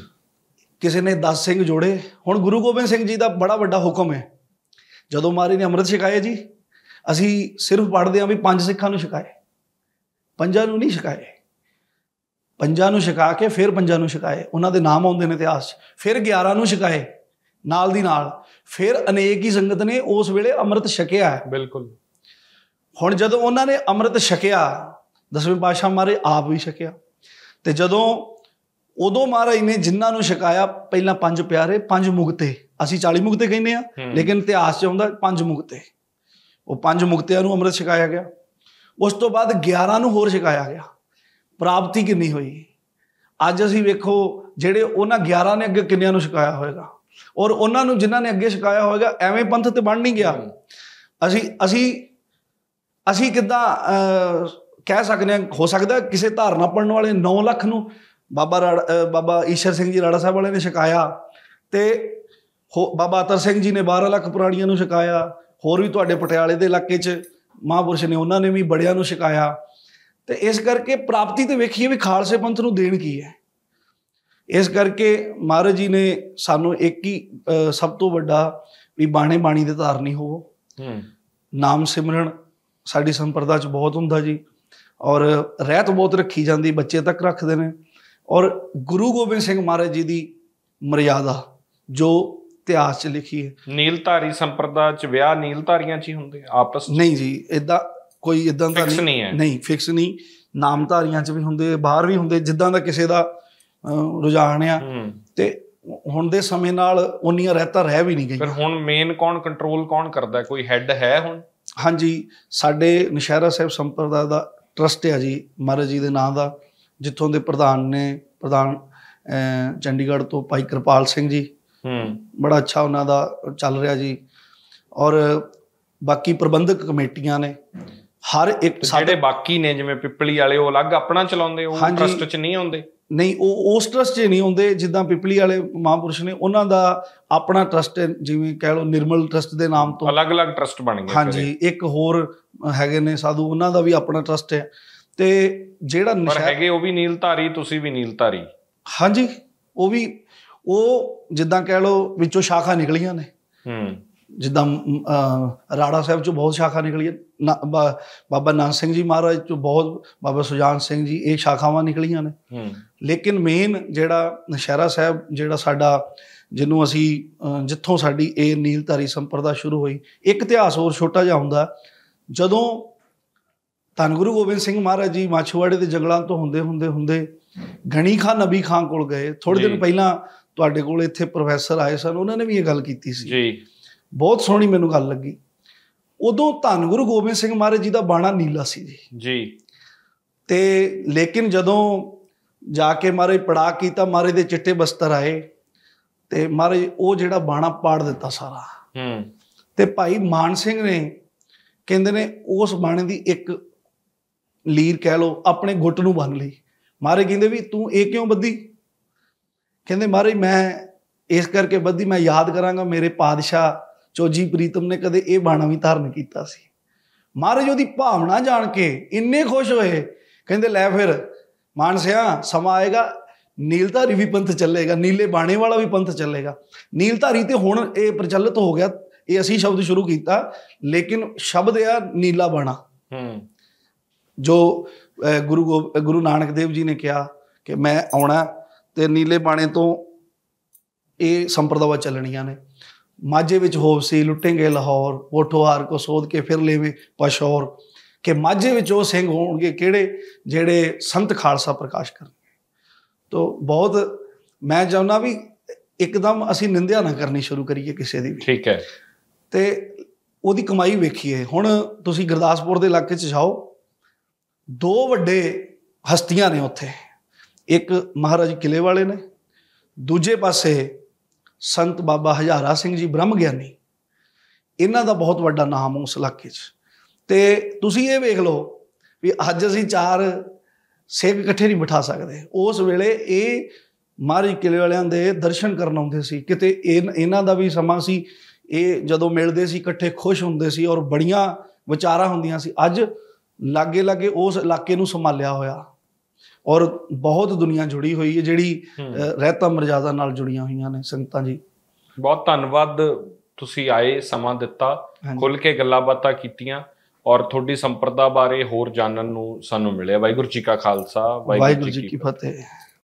ਕਿਸੇ ਨੇ 10 ਸਿੰਘ ਜੋੜੇ ਹੁਣ ਗੁਰੂ ਗੋਬਿੰਦ ਸਿੰਘ ਜੀ ਦਾ ਬੜਾ ਵੱਡਾ ਹੁਕਮ ਹੈ ਜਦੋਂ ਮਾਰੀ ਨੇ ਅੰਮ੍ਰਿਤ ਛਕਾਇਆ ਜੀ ਅਸੀਂ ਸਿਰਫ ਪੜਦੇ ਆ ਵੀ ਪੰਜ ਸਿੱਖਾਂ ਨੂੰ ਛਕਾਏ ਪੰਜਾਂ ਨੂੰ ਨਹੀਂ ਛਕਾਏ ਪੰਜਾਂ ਨੂੰ ਛਕਾ ਕੇ ਫਿਰ ਪੰਜਾਂ ਨੂੰ ਛਕਾਏ ਉਹਨਾਂ ਦੇ ਨਾਮ ਆਉਂਦੇ ਨੇ ਇਤਿਹਾਸ 'ਚ ਫਿਰ 11 ਨੂੰ ਛਕਾਏ ਨਾਲ ਦੀ ਨਾਲ ਫਿਰ ਅਨੇਕ ਹੀ ਸੰਗਤ ਨੇ ਉਸ ਵੇਲੇ ਅੰਮ੍ਰਿਤ ਛਕਿਆ ਬਿਲਕੁਲ ਹੁਣ ਜਦੋਂ ਉਹਨਾਂ ਨੇ ਅੰਮ੍ਰਿਤ ਛਕਿਆ ਦਸਵੇਂ ਪਾਤਸ਼ਾਹ ਮਾਰੇ ਆਪ ਵੀ ਛਕਿਆ ਤੇ ਜਦੋਂ ਉਦੋਂ ਮਹਾਰਾਜ ਨੇ ਜਿਨ੍ਹਾਂ ਨੂੰ ਸ਼ਿਕਾਇਆ ਪਹਿਲਾਂ ਪੰਜ ਪਿਆਰੇ ਪੰਜ ਮੁਕਤੇ ਅਸੀਂ 40 ਮੁਕਤੇ ਕਹਿੰਦੇ ਆ ਲੇਕਿਨ ਇਤਿਹਾਸ 'ਚ ਆਉਂਦਾ ਪੰਜ ਮੁਕਤੇ ਉਹ ਪੰਜ ਮੁਕਤਿਆਂ ਨੂੰ ਅੰਮ੍ਰਿਤ ਛਕਾਇਆ ਗਿਆ ਉਸ ਤੋਂ ਬਾਅਦ 11 ਨੂੰ ਹੋਰ ਛਕਾਇਆ ਗਿਆ ਪ੍ਰਾਪਤੀ ਕਿੰਨੀ ਹੋਈ ਅੱਜ ਅਸੀਂ ਵੇਖੋ ਜਿਹੜੇ ਉਹਨਾਂ 11 ਨੇ ਅੱਗੇ ਕਿੰਨਿਆਂ ਨੂੰ ਛਕਾਇਆ ਹੋਏਗਾ ਔਰ ਉਹਨਾਂ ਨੂੰ ਜਿਨ੍ਹਾਂ ਨੇ ਅੱਗੇ ਛਕਾਇਆ ਹੋਏਗਾ ਐਵੇਂ ਪੰਥ ਤੇ ਬਣ ਨਹੀਂ ਗਿਆ ਅਸੀਂ ਅਸੀਂ ਅਸੀਂ ਕਿੱਦਾਂ ਕਹਿ ਸਕਦੇ ਹਾਂ ਹੋ ਸਕਦਾ ਕਿਸੇ ਧਾਰਨਾ ਪੜਨ ਵਾਲੇ 9 ਲੱਖ ਨੂੰ ਬਾਬਾ ਬਾਬਾ ਈਸ਼ਰ ਸਿੰਘ ਜੀ ਰਾੜਾ ਸਾਹਿਬ ਵਾਲੇ ਨੇ ਸ਼ਿਕਾਇਆ ਤੇ ਬਾਬਾ ਅਤਰ ਸਿੰਘ ਜੀ ਨੇ 12 ਲੱਖ ਪੁਰਾਣੀਆਂ ਨੂੰ ਸ਼ਿਕਾਇਆ ਹੋਰ ਵੀ ਤੁਹਾਡੇ ਪਟਿਆਲੇ ਦੇ ਇਲਾਕੇ 'ਚ ਮਹਾਪੁਰਸ਼ ਨੇ ਉਹਨਾਂ ਨੇ ਵੀ ਬੜਿਆਂ ਨੂੰ ਸ਼ਿਕਾਇਆ ਤੇ ਇਸ ਕਰਕੇ ਪ੍ਰਾਪਤੀ ਤੇ ਵੇਖੀਏ ਵੀ ਖਾਲਸੇ ਪੰਥ ਨੂੰ ਦੇਣ ਕੀ ਹੈ ਇਸ ਕਰਕੇ ਮਹਾਰਾਜ ਜੀ ਨੇ ਸਾਨੂੰ ਇੱਕ ਹੀ ਸਭ ਤੋਂ ਵੱਡਾ ਵੀ ਬਾਣੇ ਬਾਣੀ ਦੇ ਧਾਰਨੀ ਹੋਵੋ ਹੂੰ ਨਾਮ ਸਿਮਰਨ ਸਾਡੀ ਸੰਪਰਦਾ 'ਚ ਬਹੁਤ ਹੁੰਦਾ ਜੀ ਔਰ ਰਹਿਤ ਬਹੁਤ ਰੱਖੀ ਜਾਂਦੀ ਬੱਚੇ ਤੱਕ ਰੱਖਦੇ ਨੇ ਔਰ ਗੁਰੂ ਗੋਬਿੰਦ ਸਿੰਘ ਮਹਾਰਾਜ ਜੀ ਦੀ ਮਰਿਆਦਾ ਜੋ ਇਤਿਹਾਸ 'ਚ ਲਿਖੀ ਹੈ ਨੀਲਧਾਰੀ ਸੰਪਰਦਾ 'ਚ ਵਿਆਹ ਨੀਲਧਾਰੀਆਂ 'ਚ ਹੀ ਹੁੰਦੇ ਆਪਸ ਨਹੀਂ ਜੀ ਇਦਾਂ ਕੋਈ ਇਦਾਂ ਦਾ ਨਹੀਂ ਨਹੀਂ ਫਿਕਸ ਨਹੀਂ ਨਾਮਧਾਰੀਆਂ 'ਚ ਵੀ ਹੁੰਦੇ ਬਾਹਰ ਵੀ ਹੁੰਦੇ ਜਿੱਦਾਂ ਦਾ ਕਿਸੇ ਦਾ ਰੁਝਾਨ ਆ ਤੇ ਹੁਣ ਦੇ ਸਮੇਂ ਨਾਲ ਉਨੀਆਂ ਰਹਿਤਾ ਰਹਿ ਵੀ ਨਹੀਂ ਗਈ ਫਿਰ ਹੁਣ ਮੇਨ ਕੌਣ ਕੰਟਰੋਲ ਕੌਣ ਕਰਦਾ ਕੋਈ ਹੈੱਡ ਹੈ ਹੁਣ ਹਾਂਜੀ ਸਾਡੇ ਨਸ਼ਹਿਰਾ ਸਾਹਿਬ ਸੰਪਰਦਾ ਦਾ ਟਰਸਟ ਹੈ ਜੀ ਮਹਾਰਾਜ ਜੀ ਦੇ ਨਾਮ ਦਾ ਜਿੱਥੋਂ ਦੇ ਪ੍ਰਧਾਨ ਨੇ ਪ੍ਰਧਾਨ ਚੰਡੀਗੜ੍ਹ ਤੋਂ ਭਾਈ ਕਿਰਪਾਲ ਸਿੰਘ ਜੀ ਹੂੰ ਬੜਾ ਅੱਛਾ ਉਹਨਾਂ ਦਾ ਚੱਲ ਰਿਹਾ ਜੀ ਔਰ ਬਾਕੀ ਪ੍ਰਬੰਧਕ ਕਮੇਟੀਆਂ ਨੇ ਹਰ ਇੱਕ ਜਿਹੜੇ ਬਾਕੀ ਨੇ ਜਿਵੇਂ ਪਿੱਪਲੀ ਵਾਲੇ ਉਹ ਅਲੱਗ ਆਪਣਾ ਚਲਾਉਂਦੇ ਉਹ ਟਰਸਟ 'ਚ ਨਹੀਂ ਆਉਂਦੇ ਨਹੀਂ ਉਹ ਉਸ ਟਰਸਟ 'ਚ ਨਹੀਂ ਆਉਂਦੇ ਜਿੱਦਾਂ ਪਿਪਲੀ ਵਾਲੇ ਮਹਾਪੁਰਸ਼ ਨੇ ਉਹਨਾਂ ਦਾ ਆਪਣਾ ਟਰਸਟ ਜਿਵੇਂ ਕਹਿ ਲਓ ਨਿਰਮਲ ਟਰਸਟ ਦੇ ਨਾਮ ਤੋਂ ਅਲੱਗ-ਅਲੱਗ ਟਰਸਟ ਬਣ ਗਏ ਹਾਂਜੀ ਇੱਕ ਹੋਰ ਹੈਗੇ ਨੇ ਸਾਧੂ ਉਹਨਾਂ ਦਾ ਵੀ ਆਪਣਾ ਟਰਸਟ ਹੈ ਤੇ ਜਿਹੜਾ ਨਸ਼ਾ ਪਰ ਹੈਗੇ ਉਹ ਵੀ ਨੀਲਧਾਰੀ ਤੁਸੀਂ ਵੀ ਨੀਲਧਾਰੀ ਹਾਂਜੀ ਉਹ ਵੀ ਉਹ ਜਿੱਦਾਂ ਕਹਿ ਲਓ ਵਿੱਚੋਂ ਸ਼ਾਖਾ ਨਿਕਲੀਆਂ ਨੇ ਹੂੰ ਜਿੱਦਾਂ ਰਾੜਾ ਸਾਹਿਬ ਚੋਂ ਬਹੁਤ ਸ਼ਾਖਾ ਨਿਕਲੀਆਂ ਬਾਬਾ ਨਾਨਕ ਸਿੰਘ ਜੀ ਮਹਾਰਾਜ ਚੋਂ ਬਹੁਤ ਬਾਬਾ ਸੁਜਾਨ ਸਿੰਘ ਜੀ ਇਹ ਸ਼ਾਖਾਵਾਂ ਨਿਕਲੀਆਂ ਨੇ ਹੂੰ ਲੇਕਿਨ ਮੇਨ ਜਿਹੜਾ ਨਸ਼ਹਿਰਾ ਸਾਹਿਬ ਜਿਹੜਾ ਸਾਡਾ ਜਿਹਨੂੰ ਅਸੀਂ ਜਿੱਥੋਂ ਸਾਡੀ ਇਹ ਨੀਲਧਾਰੀ ਸੰਪਰਦਾ ਸ਼ੁਰੂ ਹੋਈ ਇੱਕ ਇਤਿਹਾਸ ਹੋਰ ਛੋਟਾ ਜਿਹਾ ਹੁੰਦਾ ਜਦੋਂ ਧੰਨ ਗੁਰੂ ਗੋਬਿੰਦ ਸਿੰਘ ਮਹਾਰਾਜ ਜੀ ਮਾਛੂਵਾੜੇ ਦੇ ਜੰਗਲਾਂ ਤੋਂ ਹੁੰਦੇ ਹੁੰਦੇ ਹੁੰਦੇ ਗਣੀ ਖਾਨ ਨਬੀ ਖਾਨ ਕੋਲ ਗਏ ਥੋੜੇ ਦਿਨ ਪਹਿਲਾਂ ਤੁਹਾਡੇ ਕੋਲ ਇੱਥੇ ਪ੍ਰੋਫੈਸਰ ਆਏ ਸਨ ਉਹਨਾਂ ਨੇ ਵੀ ਇਹ ਗੱਲ ਕੀਤੀ ਸੀ ਜੀ ਬਹੁਤ ਸੋਹਣੀ ਮੈਨੂੰ ਗੱਲ ਲੱਗੀ ਉਦੋਂ ਧੰਨ ਗੁਰੂ ਗੋਬਿੰਦ ਸਿੰਘ ਮਹਾਰਾਜ ਜੀ ਦਾ ਬਾਣਾ ਨੀਲਾ ਸੀ ਜੀ ਜੀ ਤੇ ਲੇਕਿਨ ਜਦੋਂ ਜਾ ਕੇ ਮਾਰੇ ਪੜਾ ਕੀਤਾ ਮਾਰੇ ਦੇ ਚਿੱਟੇ ਬਸਤਰ ਆਏ ਤੇ ਮਾਰੇ ਉਹ ਜਿਹੜਾ ਬਾਣਾ ਪਾੜ ਦਿੱਤਾ ਸਾਰਾ ਹੂੰ ਤੇ ਭਾਈ ਮਾਨ ਸਿੰਘ ਨੇ ਕਹਿੰਦੇ ਨੇ ਉਸ ਬਾਣੇ ਦੀ ਇੱਕ ਲੀਰ ਕਹਿ ਲੋ ਆਪਣੇ ਘੁੱਟ ਨੂੰ ਬੰਨ ਲਈ ਮਾਰੇ ਕਹਿੰਦੇ ਵੀ ਤੂੰ ਇਹ ਕਿਉਂ ਬੱਧੀ ਕਹਿੰਦੇ ਮਾਰੇ ਮੈਂ ਇਸ ਕਰਕੇ ਬੱਧੀ ਮੈਂ ਯਾਦ ਕਰਾਂਗਾ ਮੇਰੇ ਪਾਦਸ਼ਾਹ ਚੋਜੀ ਪ੍ਰੀਤਮ ਨੇ ਕਦੇ ਇਹ ਬਾਣਾ ਵੀ ਧਾਰਨ ਕੀਤਾ ਸੀ ਮਹਾਰਾਜ ਉਹਦੀ ਭਾਵਨਾ ਜਾਣ ਕੇ ਇੰਨੇ ਖੁਸ਼ ਹੋਏ ਕਹਿੰਦੇ ਲੈ ਫਿਰ ਮਾਨਸਿਆ ਸਮਾਂ ਆਏਗਾ ਨੀਲਧਾਰੀ ਵੀ ਪੰਥ ਚੱਲੇਗਾ ਨੀਲੇ ਬਾਣੇ ਵਾਲਾ ਵੀ ਪੰਥ ਚੱਲੇਗਾ ਨੀਲਧਾਰੀ ਤੇ ਹੁਣ ਇਹ ਪ੍ਰਚਲਿਤ ਹੋ ਗਿਆ ਇਹ ਅਸੀਂ ਸ਼ਬਦ ਸ਼ੁਰੂ ਕੀਤਾ ਲੇਕਿਨ ਸ਼ਬਦ ਆ ਨੀਲਾ ਬਾਣਾ ਹੂੰ ਜੋ ਗੁਰੂ ਗੁਰੂ ਨਾਨਕ ਦੇਵ ਜੀ ਨੇ ਕਿਹਾ ਕਿ ਮੈਂ ਆਉਣਾ ਤੇ ਨੀਲੇ ਬਾਣੇ ਤੋਂ ਇਹ ਸੰਪਰਦਾਵਾ ਚੱਲਣੀਆਂ ਨੇ ਮਾਝੇ ਵਿੱਚ ਹੋਵ ਸੀ ਲੁੱਟेंगे ਲਾਹੌਰ ਪੋਠੋਹਾਰ ਕੋ ਸੋਧ ਕੇ ਫਿਰ ਲੇਵੇ ਪਸ਼ੌਰ ਕਿ ਮਾਝੇ ਵਿੱਚ ਉਹ ਸਿੰਘ ਹੋਣਗੇ ਕਿਹੜੇ ਜਿਹੜੇ ਸੰਤ ਖਾਲਸਾ ਪ੍ਰਕਾਸ਼ ਕਰਨਗੇ ਤੋਂ ਬਹੁਤ ਮੈਂ ਚਾਹੁੰਦਾ ਵੀ ਇੱਕਦਮ ਅਸੀਂ ਨਿੰਦਿਆ ਨਾ ਕਰਨੀ ਸ਼ੁਰੂ ਕਰੀਏ ਕਿਸੇ ਦੀ ਵੀ ਠੀਕ ਹੈ ਤੇ ਉਹਦੀ ਕਮਾਈ ਵੇਖੀਏ ਹੁਣ ਤੁਸੀਂ ਗੁਰਦਾਸਪੁਰ ਦੇ ਇਲਾਕੇ 'ਚ ਜਾਓ ਦੋ ਵੱਡੇ ਹਸਤੀਆਂ ਨੇ ਉੱਥੇ ਇੱਕ ਮਹਾਰਾਜ ਕਿਲੇ ਵਾਲੇ ਨੇ ਦੂਜੇ ਪਾਸੇ ਸੰਤ ਬਾਬਾ ਹਜ਼ਾਰਾ ਸਿੰਘ ਜੀ ਬ੍ਰਹਮ ਗਿਆਨੀ ਇਹਨਾਂ ਦਾ ਬਹੁਤ ਵੱਡਾ ਨਾਮ ਉਸ ਇਲਾਕੇ 'ਚ ਤੇ ਤੁਸੀਂ ਇਹ ਵੇਖ ਲਓ ਵੀ ਅੱਜ ਅਸੀਂ ਚਾਰ ਸੇਕ ਇਕੱਠੇ ਨਹੀਂ ਬਿਠਾ ਸਕਦੇ ਉਸ ਵੇਲੇ ਇਹ ਮਹਾਰਾਜ ਕਿਲੇ ਵਾਲਿਆਂ ਦੇ ਦਰਸ਼ਨ ਕਰਨ ਆਉਂਦੇ ਸੀ ਕਿਤੇ ਇਹਨਾਂ ਦਾ ਵੀ ਸਮਾਂ ਸੀ ਇਹ ਜਦੋਂ ਮਿਲਦੇ ਸੀ ਇਕੱਠੇ ਖੁਸ਼ ਹੁੰਦੇ ਸੀ ਔਰ ਬੜੀਆਂ ਵਿਚਾਰਾ ਹੁੰਦੀਆਂ ਸੀ ਅੱਜ ਲਾਗੇ ਲਾਗੇ ਉਸ ਇਲਾਕੇ ਨੂੰ ਸੰਭਾਲਿਆ ਹੋਇਆ ਔਰ ਬਹੁਤ ਦੁਨੀਆ ਜੁੜੀ ਹੋਈ ਹੈ ਜਿਹੜੀ ਰਹਿਤਾ ਮਰਜ਼ਾਦਾ ਨਾਲ ਜੁੜੀਆਂ ਹੋਈਆਂ ਨੇ ਸੰਗਤਾਂ ਜੀ ਬਹੁਤ ਧੰਨਵਾਦ ਤੁਸੀਂ ਆਏ ਸਮਾਂ ਦਿੱਤਾ ਖੁੱਲ ਕੇ ਗੱਲਾਂ ਬਾਤਾਂ ਕੀਤੀਆਂ ਔਰ ਤੁਹਾਡੀ ਸੰਪਰਦਾ ਬਾਰੇ ਹੋਰ ਜਾਣਨ ਨੂੰ ਸਾਨੂੰ ਮਿਲਿਆ ਵਾਹਿਗੁਰੂ ਜੀ ਕਾ ਖਾਲਸਾ ਵਾਹਿਗੁਰੂ ਜੀ ਕੀ ਫਤਿਹ